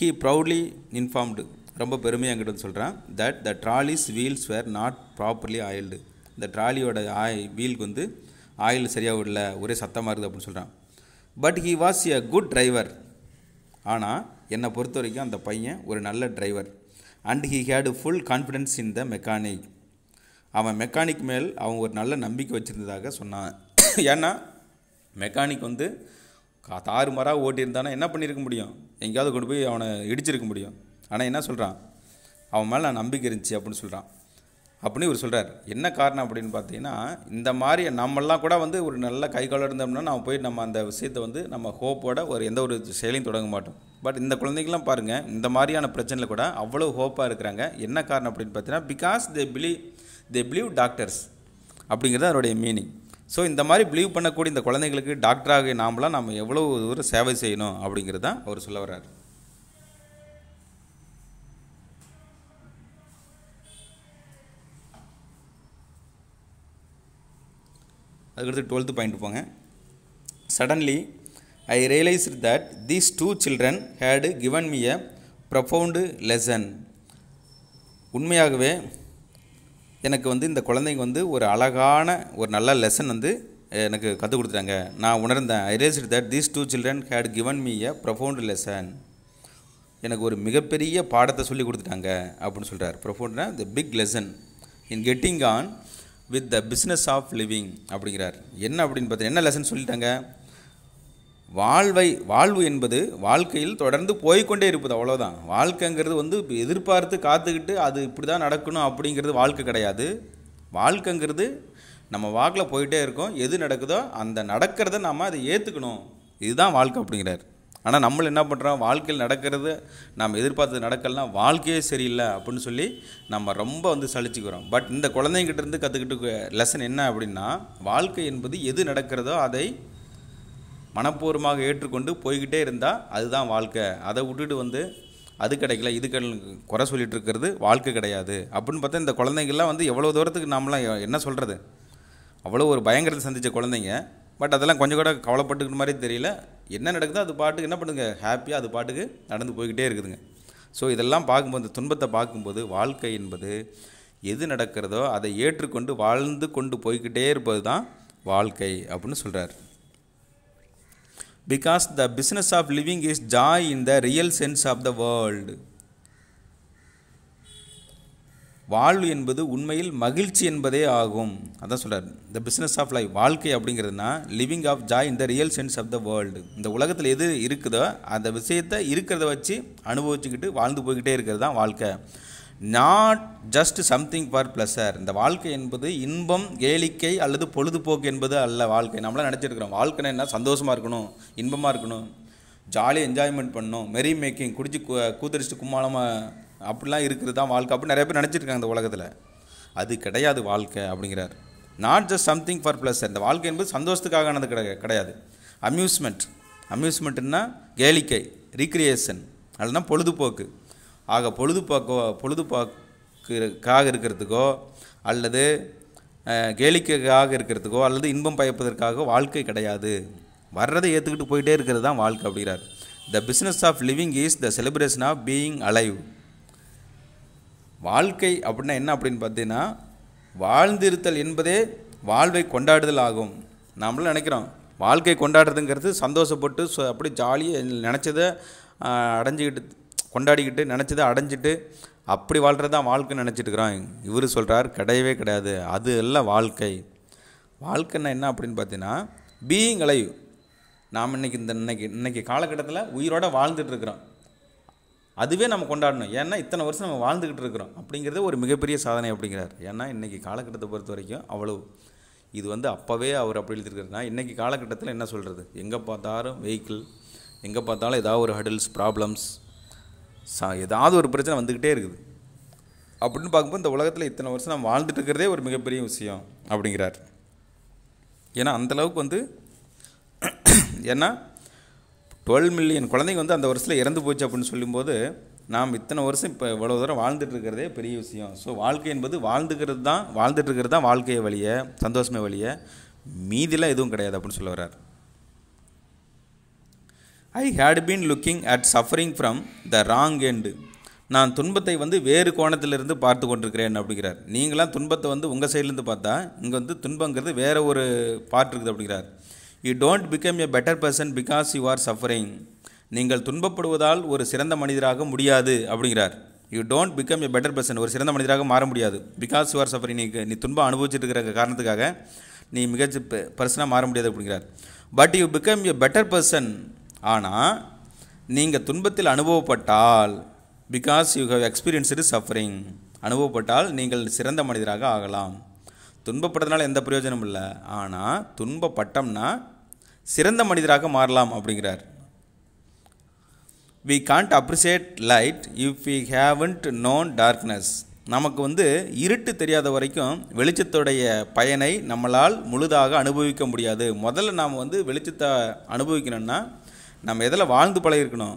ஹீ ப்ரவுட்லி இன்ஃபார்ம்டு ரொம்ப பெருமையாக என்கிட்ட வந்து சொல்கிறான் that the trolley's wheels were not properly oiled இந்த ட்ராலியோட ஆய் வீலுக்கு வந்து ஆயில் சரியாக விடல ஒரே சத்தமாக இருக்குது அப்படின்னு சொல்கிறான் but he was a good driver ஆனால் என்னை பொறுத்த வரைக்கும் அந்த பையன் ஒரு நல்ல driver and he had full confidence in the mechanic அவன் மெக்கானிக் மேல் அவன் ஒரு நல்ல நம்பிக்கை வச்சுருந்ததாக சொன்னான் ஏன்னா மெக்கானிக் வந்து மாறாக ஓட்டியிருந்தானா என்ன பண்ணியிருக்க முடியும் எங்கேயாவது கொண்டு போய் அவனை இடிச்சிருக்க முடியும் ஆனால் என்ன சொல்கிறான் அவன் மேலே நான் நம்பிக்கை இருந்துச்சு அப்படின்னு சொல்கிறான் அப்படின்னு இவர் சொல்கிறார் என்ன காரணம் அப்படின்னு பார்த்தீங்கன்னா இந்த மாதிரி நம்மெல்லாம் கூட வந்து ஒரு நல்ல கை கால இருந்தோம்னா நம்ம போய் நம்ம அந்த விஷயத்தை வந்து நம்ம ஹோப்போட ஒரு எந்த ஒரு செயலையும் தொடங்க மாட்டோம் பட் இந்த குழந்தைங்களாம் பாருங்கள் இந்த மாதிரியான பிரச்சனையில் கூட அவ்வளோ ஹோப்பாக இருக்கிறாங்க என்ன காரணம் அப்படின்னு பார்த்தீங்கன்னா because they believe they believe doctors அப்படிங்கிறது அதனுடைய மீனிங் ஸோ இந்த மாதிரி பிலீவ் பண்ணக்கூடிய இந்த குழந்தைங்களுக்கு டாக்டராக நாமளாம் நம்ம எவ்வளோ தூரம் சேவை செய்யணும் அப்படிங்கிறது தான் அவர் சொல்ல வர்றாரு அதுக்கடுத்து டுவெல்த்து பாயிண்ட் போங்க suddenly I realise that these two children had given me a ப்ரஃபவுண்டு lesson உண்மையாகவே எனக்கு வந்து இந்த குழந்தைங்க வந்து ஒரு அழகான ஒரு நல்ல லெசன் வந்து எனக்கு கற்றுக் கொடுத்துட்டாங்க நான் உணர்ந்தேன் I realise that these two children had given me a profound lesson எனக்கு ஒரு மிகப்பெரிய பாடத்தை சொல்லி கொடுத்துட்டாங்க அப்படின்னு சொல்கிறார் ப்ரொஃபவுண்ட்னா the big lesson in getting on with the business of living அப்படிங்கிறார் என்ன அப்படின்னு பார்த்தீங்கன்னா என்ன லெசன் சொல்லிட்டாங்க வாழ்வை வாழ்வு என்பது வாழ்க்கையில் தொடர்ந்து போய்கொண்டே இருப்பது அவ்வளோதான் வாழ்க்கைங்கிறது வந்து எதிர்பார்த்து காத்துக்கிட்டு அது இப்படி தான் நடக்கணும் அப்படிங்கிறது வாழ்க்கை கிடையாது வாழ்க்கைங்கிறது நம்ம வாக்கில் போயிட்டே இருக்கோம் எது நடக்குதோ அந்த நடக்கிறத நாம் அதை ஏற்றுக்கணும் இதுதான் வாழ்க்கை அப்படிங்கிறார் ஆனால் நம்மள என்ன பண்ணுறோம் வாழ்க்கையில் நடக்கிறது நாம் எதிர்பார்த்தது நடக்கலாம் வாழ்க்கையே சரியில்லை அப்படின்னு சொல்லி நம்ம ரொம்ப வந்து சளிச்சிக்கிறோம் பட் இந்த குழந்தைங்கிட்டேருந்து கற்றுக்கிட்டு லெசன் என்ன அப்படின்னா வாழ்க்கை என்பது எது நடக்கிறதோ அதை மனப்பூர்வமாக ஏற்றுக்கொண்டு போய்கிட்டே இருந்தால் அதுதான் வாழ்க்கை அதை விட்டுட்டு வந்து அது கிடைக்கல இது குறை சொல்லிட்டு இருக்கிறது வாழ்க்கை கிடையாது அப்படின்னு பார்த்தா இந்த குழந்தைங்கள்லாம் வந்து எவ்வளோ தூரத்துக்கு நம்மளாம் என்ன சொல்கிறது அவ்வளோ ஒரு பயங்கரத்தை சந்தித்த குழந்தைங்க பட் அதெல்லாம் கொஞ்சம் கூட கவலைப்பட்டுக்கிற மாதிரி தெரியல என்ன நடக்குதோ அது பாட்டுக்கு என்ன பண்ணுங்க ஹாப்பியாக அது பாட்டுக்கு நடந்து போய்கிட்டே இருக்குதுங்க ஸோ இதெல்லாம் பார்க்கும்போது துன்பத்தை பார்க்கும்போது வாழ்க்கை என்பது எது நடக்கிறதோ அதை ஏற்றுக்கொண்டு வாழ்ந்து கொண்டு போய்கிட்டே இருப்பது தான் வாழ்க்கை அப்படின்னு சொல்கிறார் because the business of living is joy in the real sense of the world வாழ்வு என்பது உண்மையில் மகிழ்ச்சி என்பதே ஆகும் அதான் சொல்கிறார் இந்த பிஸ்னஸ் ஆஃப் லைஃப் வாழ்க்கை அப்படிங்கிறதுனா லிவிங் ஆஃப் ஜாய் இந்த real sense of the world இந்த உலகத்தில் எது இருக்குதோ அந்த விஷயத்தை இருக்கிறத வச்சு அனுபவிச்சுக்கிட்டு வாழ்ந்து போய்கிட்டே இருக்கிறது தான் வாழ்க்கை not just something for pleasure இந்த வாழ்க்கை என்பது இன்பம் கேளிக்கை அல்லது பொழுதுபோக்கு என்பது அல்ல வாழ்க்கை நம்மளாம் நினச்சிருக்கிறோம் வாழ்க்கை என்ன சந்தோஷமாக இருக்கணும் இன்பமாக இருக்கணும் ஜாலியாக என்ஜாய்மெண்ட் பண்ணணும் மெரி மேக்கிங் குடிச்சு கூத்தரிச்சுட்டு கும்மாளமாக அப்படிலாம் இருக்கிறது தான் வாழ்க்கை அப்படின்னு நிறைய பேர் நினச்சிருக்காங்க இந்த உலகத்தில் அது கிடையாது வாழ்க்கை அப்படிங்கிறார் not just something for plus இந்த வாழ்க்கை என்பது ஆனது கிடையாது கிடையாது அம்யூஸ்மெண்ட் அம்யூஸ்மெண்ட்டுன்னா கேளிக்கை ரீக்ரியேஷன் அதுதான் பொழுதுபோக்கு ஆக பொழுதுபோக்கோ பொழுதுபோக்குக்காக இருக்கிறதுக்கோ அல்லது கேளிக்கைக்காக இருக்கிறதுக்கோ அல்லது இன்பம் பயப்பதற்காக வாழ்க்கை கிடையாது வர்றதை ஏற்றுக்கிட்டு போயிட்டே இருக்கிறது தான் வாழ்க்கை அப்படிங்கிறார் the business of living is the celebration of being alive வாழ்க்கை அப்படின்னா என்ன அப்படின்னு பார்த்தீங்கன்னா வாழ்ந்திருத்தல் என்பதே வாழ்வை கொண்டாடுதல் ஆகும் நாமளும் நினைக்கிறோம் வாழ்க்கை கொண்டாடுறதுங்கிறது சந்தோஷப்பட்டு அப்படி ஜாலியாக நினச்சதை அடைஞ்சிக்கிட்டு கொண்டாடிக்கிட்டு நினச்சதை அடைஞ்சிட்டு அப்படி வாழ்கிறது தான் வாழ்க்கைன்னு நினச்சிட்டுக்கிறான் இவர் சொல்கிறார் கிடையவே கிடையாது அது எல்லாம் வாழ்க்கை வாழ்க்கைன்னா என்ன அப்படின்னு பார்த்தீங்கன்னா பீயிங் அலைவ் நாம் இன்றைக்கி இந்த இன்னைக்கு இன்றைக்கி காலகட்டத்தில் உயிரோடு வாழ்ந்துட்டுருக்குறோம் அதுவே நம்ம கொண்டாடணும் ஏன்னா இத்தனை வருஷம் நம்ம வாழ்ந்துக்கிட்டு இருக்கிறோம் அப்படிங்கிறது ஒரு மிகப்பெரிய சாதனை அப்படிங்கிறார் ஏன்னா இன்றைக்கி காலகட்டத்தை பொறுத்த வரைக்கும் அவ்வளோ இது வந்து அப்போவே அவர் அப்படி எழுதிருக்காருன்னா இன்றைக்கி காலகட்டத்தில் என்ன சொல்கிறது எங்கே பார்த்தாலும் வெஹிக்கிள் எங்கே பார்த்தாலும் ஏதாவது ஒரு ஹடில்ஸ் ப்ராப்ளம்ஸ் சா ஏதாவது ஒரு பிரச்சனை வந்துக்கிட்டே இருக்குது அப்படின்னு பார்க்கும்போது இந்த உலகத்தில் இத்தனை வருஷம் நம்ம வாழ்ந்துட்டு இருக்கிறதே ஒரு மிகப்பெரிய விஷயம் அப்படிங்கிறார் ஏன்னா அந்தளவுக்கு வந்து ஏன்னா டுவெல் மில்லியன் குழந்தைங்க வந்து அந்த வருஷத்தில் இறந்து போச்சு அப்படின்னு சொல்லும்போது நாம் இத்தனை வருஷம் இப்போ இவ்வளோ தூரம் வாழ்ந்துட்டு இருக்கிறதே பெரிய விஷயம் ஸோ வாழ்க்கை என்பது வாழ்ந்துக்கிறது தான் வாழ்ந்துட்டு இருக்கிறது தான் வாழ்க்கையை வழியை சந்தோஷமே வழியை மீதிலாம் எதுவும் கிடையாது அப்படின்னு சொல்ல வர்றார் I had been looking at suffering from the wrong end நான் துன்பத்தை வந்து வேறு கோணத்திலிருந்து பார்த்து கொண்டிருக்கிறேன் அப்படிங்கிறார் நீங்களாம் துன்பத்தை வந்து உங்கள் சைட்லேருந்து பார்த்தா இங்கே வந்து துன்பங்கிறது வேறு ஒரு பாட்டு இருக்குது அப்படிங்கிறார் you don't become a better person because you are suffering நீங்கள் துன்பப்படுவதால் ஒரு சிறந்த மனிதராக முடியாது அப்படிங்கிறார் you don't become a better person ஒரு சிறந்த மனிதராக மாற முடியாது பிகாஸ் யூ ஆர் சஃபரிங் நீ நீ துன்பம் அனுபவிச்சுட்டு இருக்கிற காரணத்துக்காக நீ மிகச்ச பர்சனாக மாற முடியாது அப்படிங்கிறார் but you become a better person ஆனால் நீங்கள் துன்பத்தில் அனுபவப்பட்டால் because you have experienced suffering அனுபவப்பட்டால் நீங்கள் சிறந்த மனிதராக ஆகலாம் துன்பப்பட்டதுனால எந்த பிரயோஜனமும் இல்லை ஆனால் துன்பப்பட்டோம்னா சிறந்த மனிதராக மாறலாம் அப்படிங்கிறார் we can't appreciate light if we haven't known darkness நமக்கு வந்து இருட்டு தெரியாத வரைக்கும் வெளிச்சத்துடைய பயனை நம்மளால் முழுதாக அனுபவிக்க முடியாது முதல்ல நாம் வந்து வெளிச்சத்தை அனுபவிக்கணும்னா நம்ம எதில் வாழ்ந்து பழகிருக்கணும்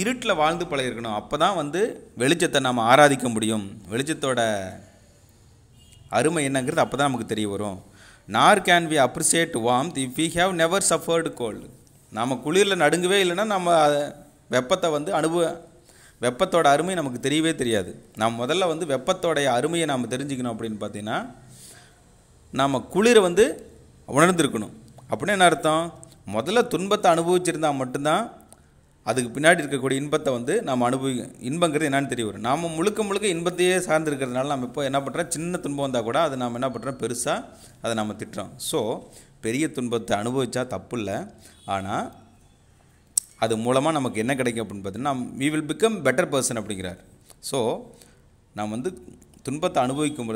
இருட்டில் வாழ்ந்து பழகிருக்கணும் அப்போ தான் வந்து வெளிச்சத்தை நாம் ஆராதிக்க முடியும் வெளிச்சத்தோட அருமை என்னங்கிறது அப்போ தான் நமக்கு தெரிய வரும் nor can we appreciate warm if we have never suffered cold நம்ம குளிரில் நடுங்கவே இல்லைன்னா நம்ம வெப்பத்தை வந்து அனுபவ வெப்பத்தோட அருமை நமக்கு தெரியவே தெரியாது நம்ம முதல்ல வந்து வெப்பத்தோடைய அருமையை நாம் தெரிஞ்சுக்கணும் அப்படின்னு பார்த்தீங்கன்னா நம்ம குளிரை வந்து உணர்ந்திருக்கணும் அப்படின்னு என்ன அர்த்தம் முதல்ல துன்பத்தை அனுபவிச்சிருந்தால் மட்டும்தான் அதுக்கு பின்னாடி இருக்கக்கூடிய இன்பத்தை வந்து நாம் அனுபவி இன்பங்கிறது என்னென்னு தெரிய வரும் நாம் முழுக்க முழுக்க இன்பத்தையே சார்ந்திருக்கிறதுனால நம்ம இப்போ என்ன பண்ணுறோம் சின்ன துன்பம் வந்தால் கூட அதை நாம் என்ன பண்ணுறோம் பெருசாக அதை நம்ம திட்டுறோம் ஸோ பெரிய துன்பத்தை அனுபவித்தா தப்பு இல்லை ஆனால் அது மூலமாக நமக்கு என்ன கிடைக்கும் அப்படின்னு பார்த்தீங்கன்னா we will become better person அப்படிங்கிறார் ஸோ நாம் வந்து துன்பத்தை அனுபவிக்கும்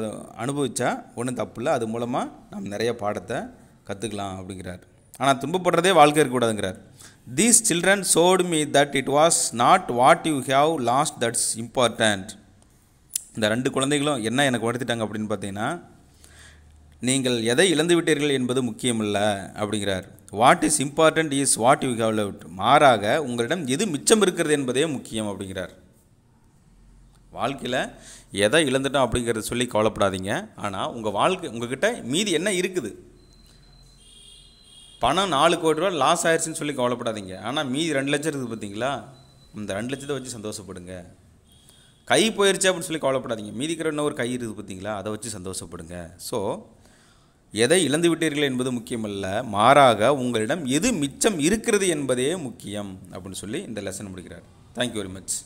அனுபவித்தா ஒன்றும் தப்பு இல்லை அது மூலமாக நாம் நிறைய பாடத்தை கற்றுக்கலாம் அப்படிங்கிறார் ஆனால் துன்பப்படுறதே வாழ்க்கை இருக்கக்கூடாதுங்கிறார் these children showed me that it was not what you have lost that's important இந்த ரெண்டு குழந்தைகளும் என்ன எனக்கு உணர்த்திட்டாங்க அப்படின்னு பார்த்தீங்கன்னா நீங்கள் எதை இழந்து விட்டீர்கள் என்பது முக்கியமில்ல அப்படிங்கிறார் what is important is what you have loved மாறாக உங்களிடம் எது மிச்சம் இருக்கிறது என்பதே முக்கியம் அப்படிங்கிறார் வாழ்க்கையில் எதை இழந்துட்டோம் அப்படிங்கிறத சொல்லி கவலைப்படாதீங்க ஆனால் உங்கள் வாழ்க்கை உங்ககிட்ட மீதி என்ன இருக்குது பணம் நாலு கோடி ரூபா லாஸ் ஆயிடுச்சுன்னு சொல்லி கவலைப்படாதீங்க ஆனால் மீதி ரெண்டு லட்சம் இருக்குது பார்த்தீங்களா இந்த ரெண்டு லட்சத்தை வச்சு சந்தோஷப்படுங்க கை போயிடுச்சு அப்படின்னு சொல்லி கவலைப்படாதீங்க மீதி இன்னும் ஒரு கை இருக்குது பார்த்தீங்களா அதை வச்சு சந்தோஷப்படுங்க ஸோ எதை இழந்து விட்டீர்கள் என்பது முக்கியமல்ல மாறாக உங்களிடம் எது மிச்சம் இருக்கிறது என்பதே முக்கியம் அப்படின்னு சொல்லி இந்த லெசன் முடிக்கிறார் தேங்க்யூ வெரி மச்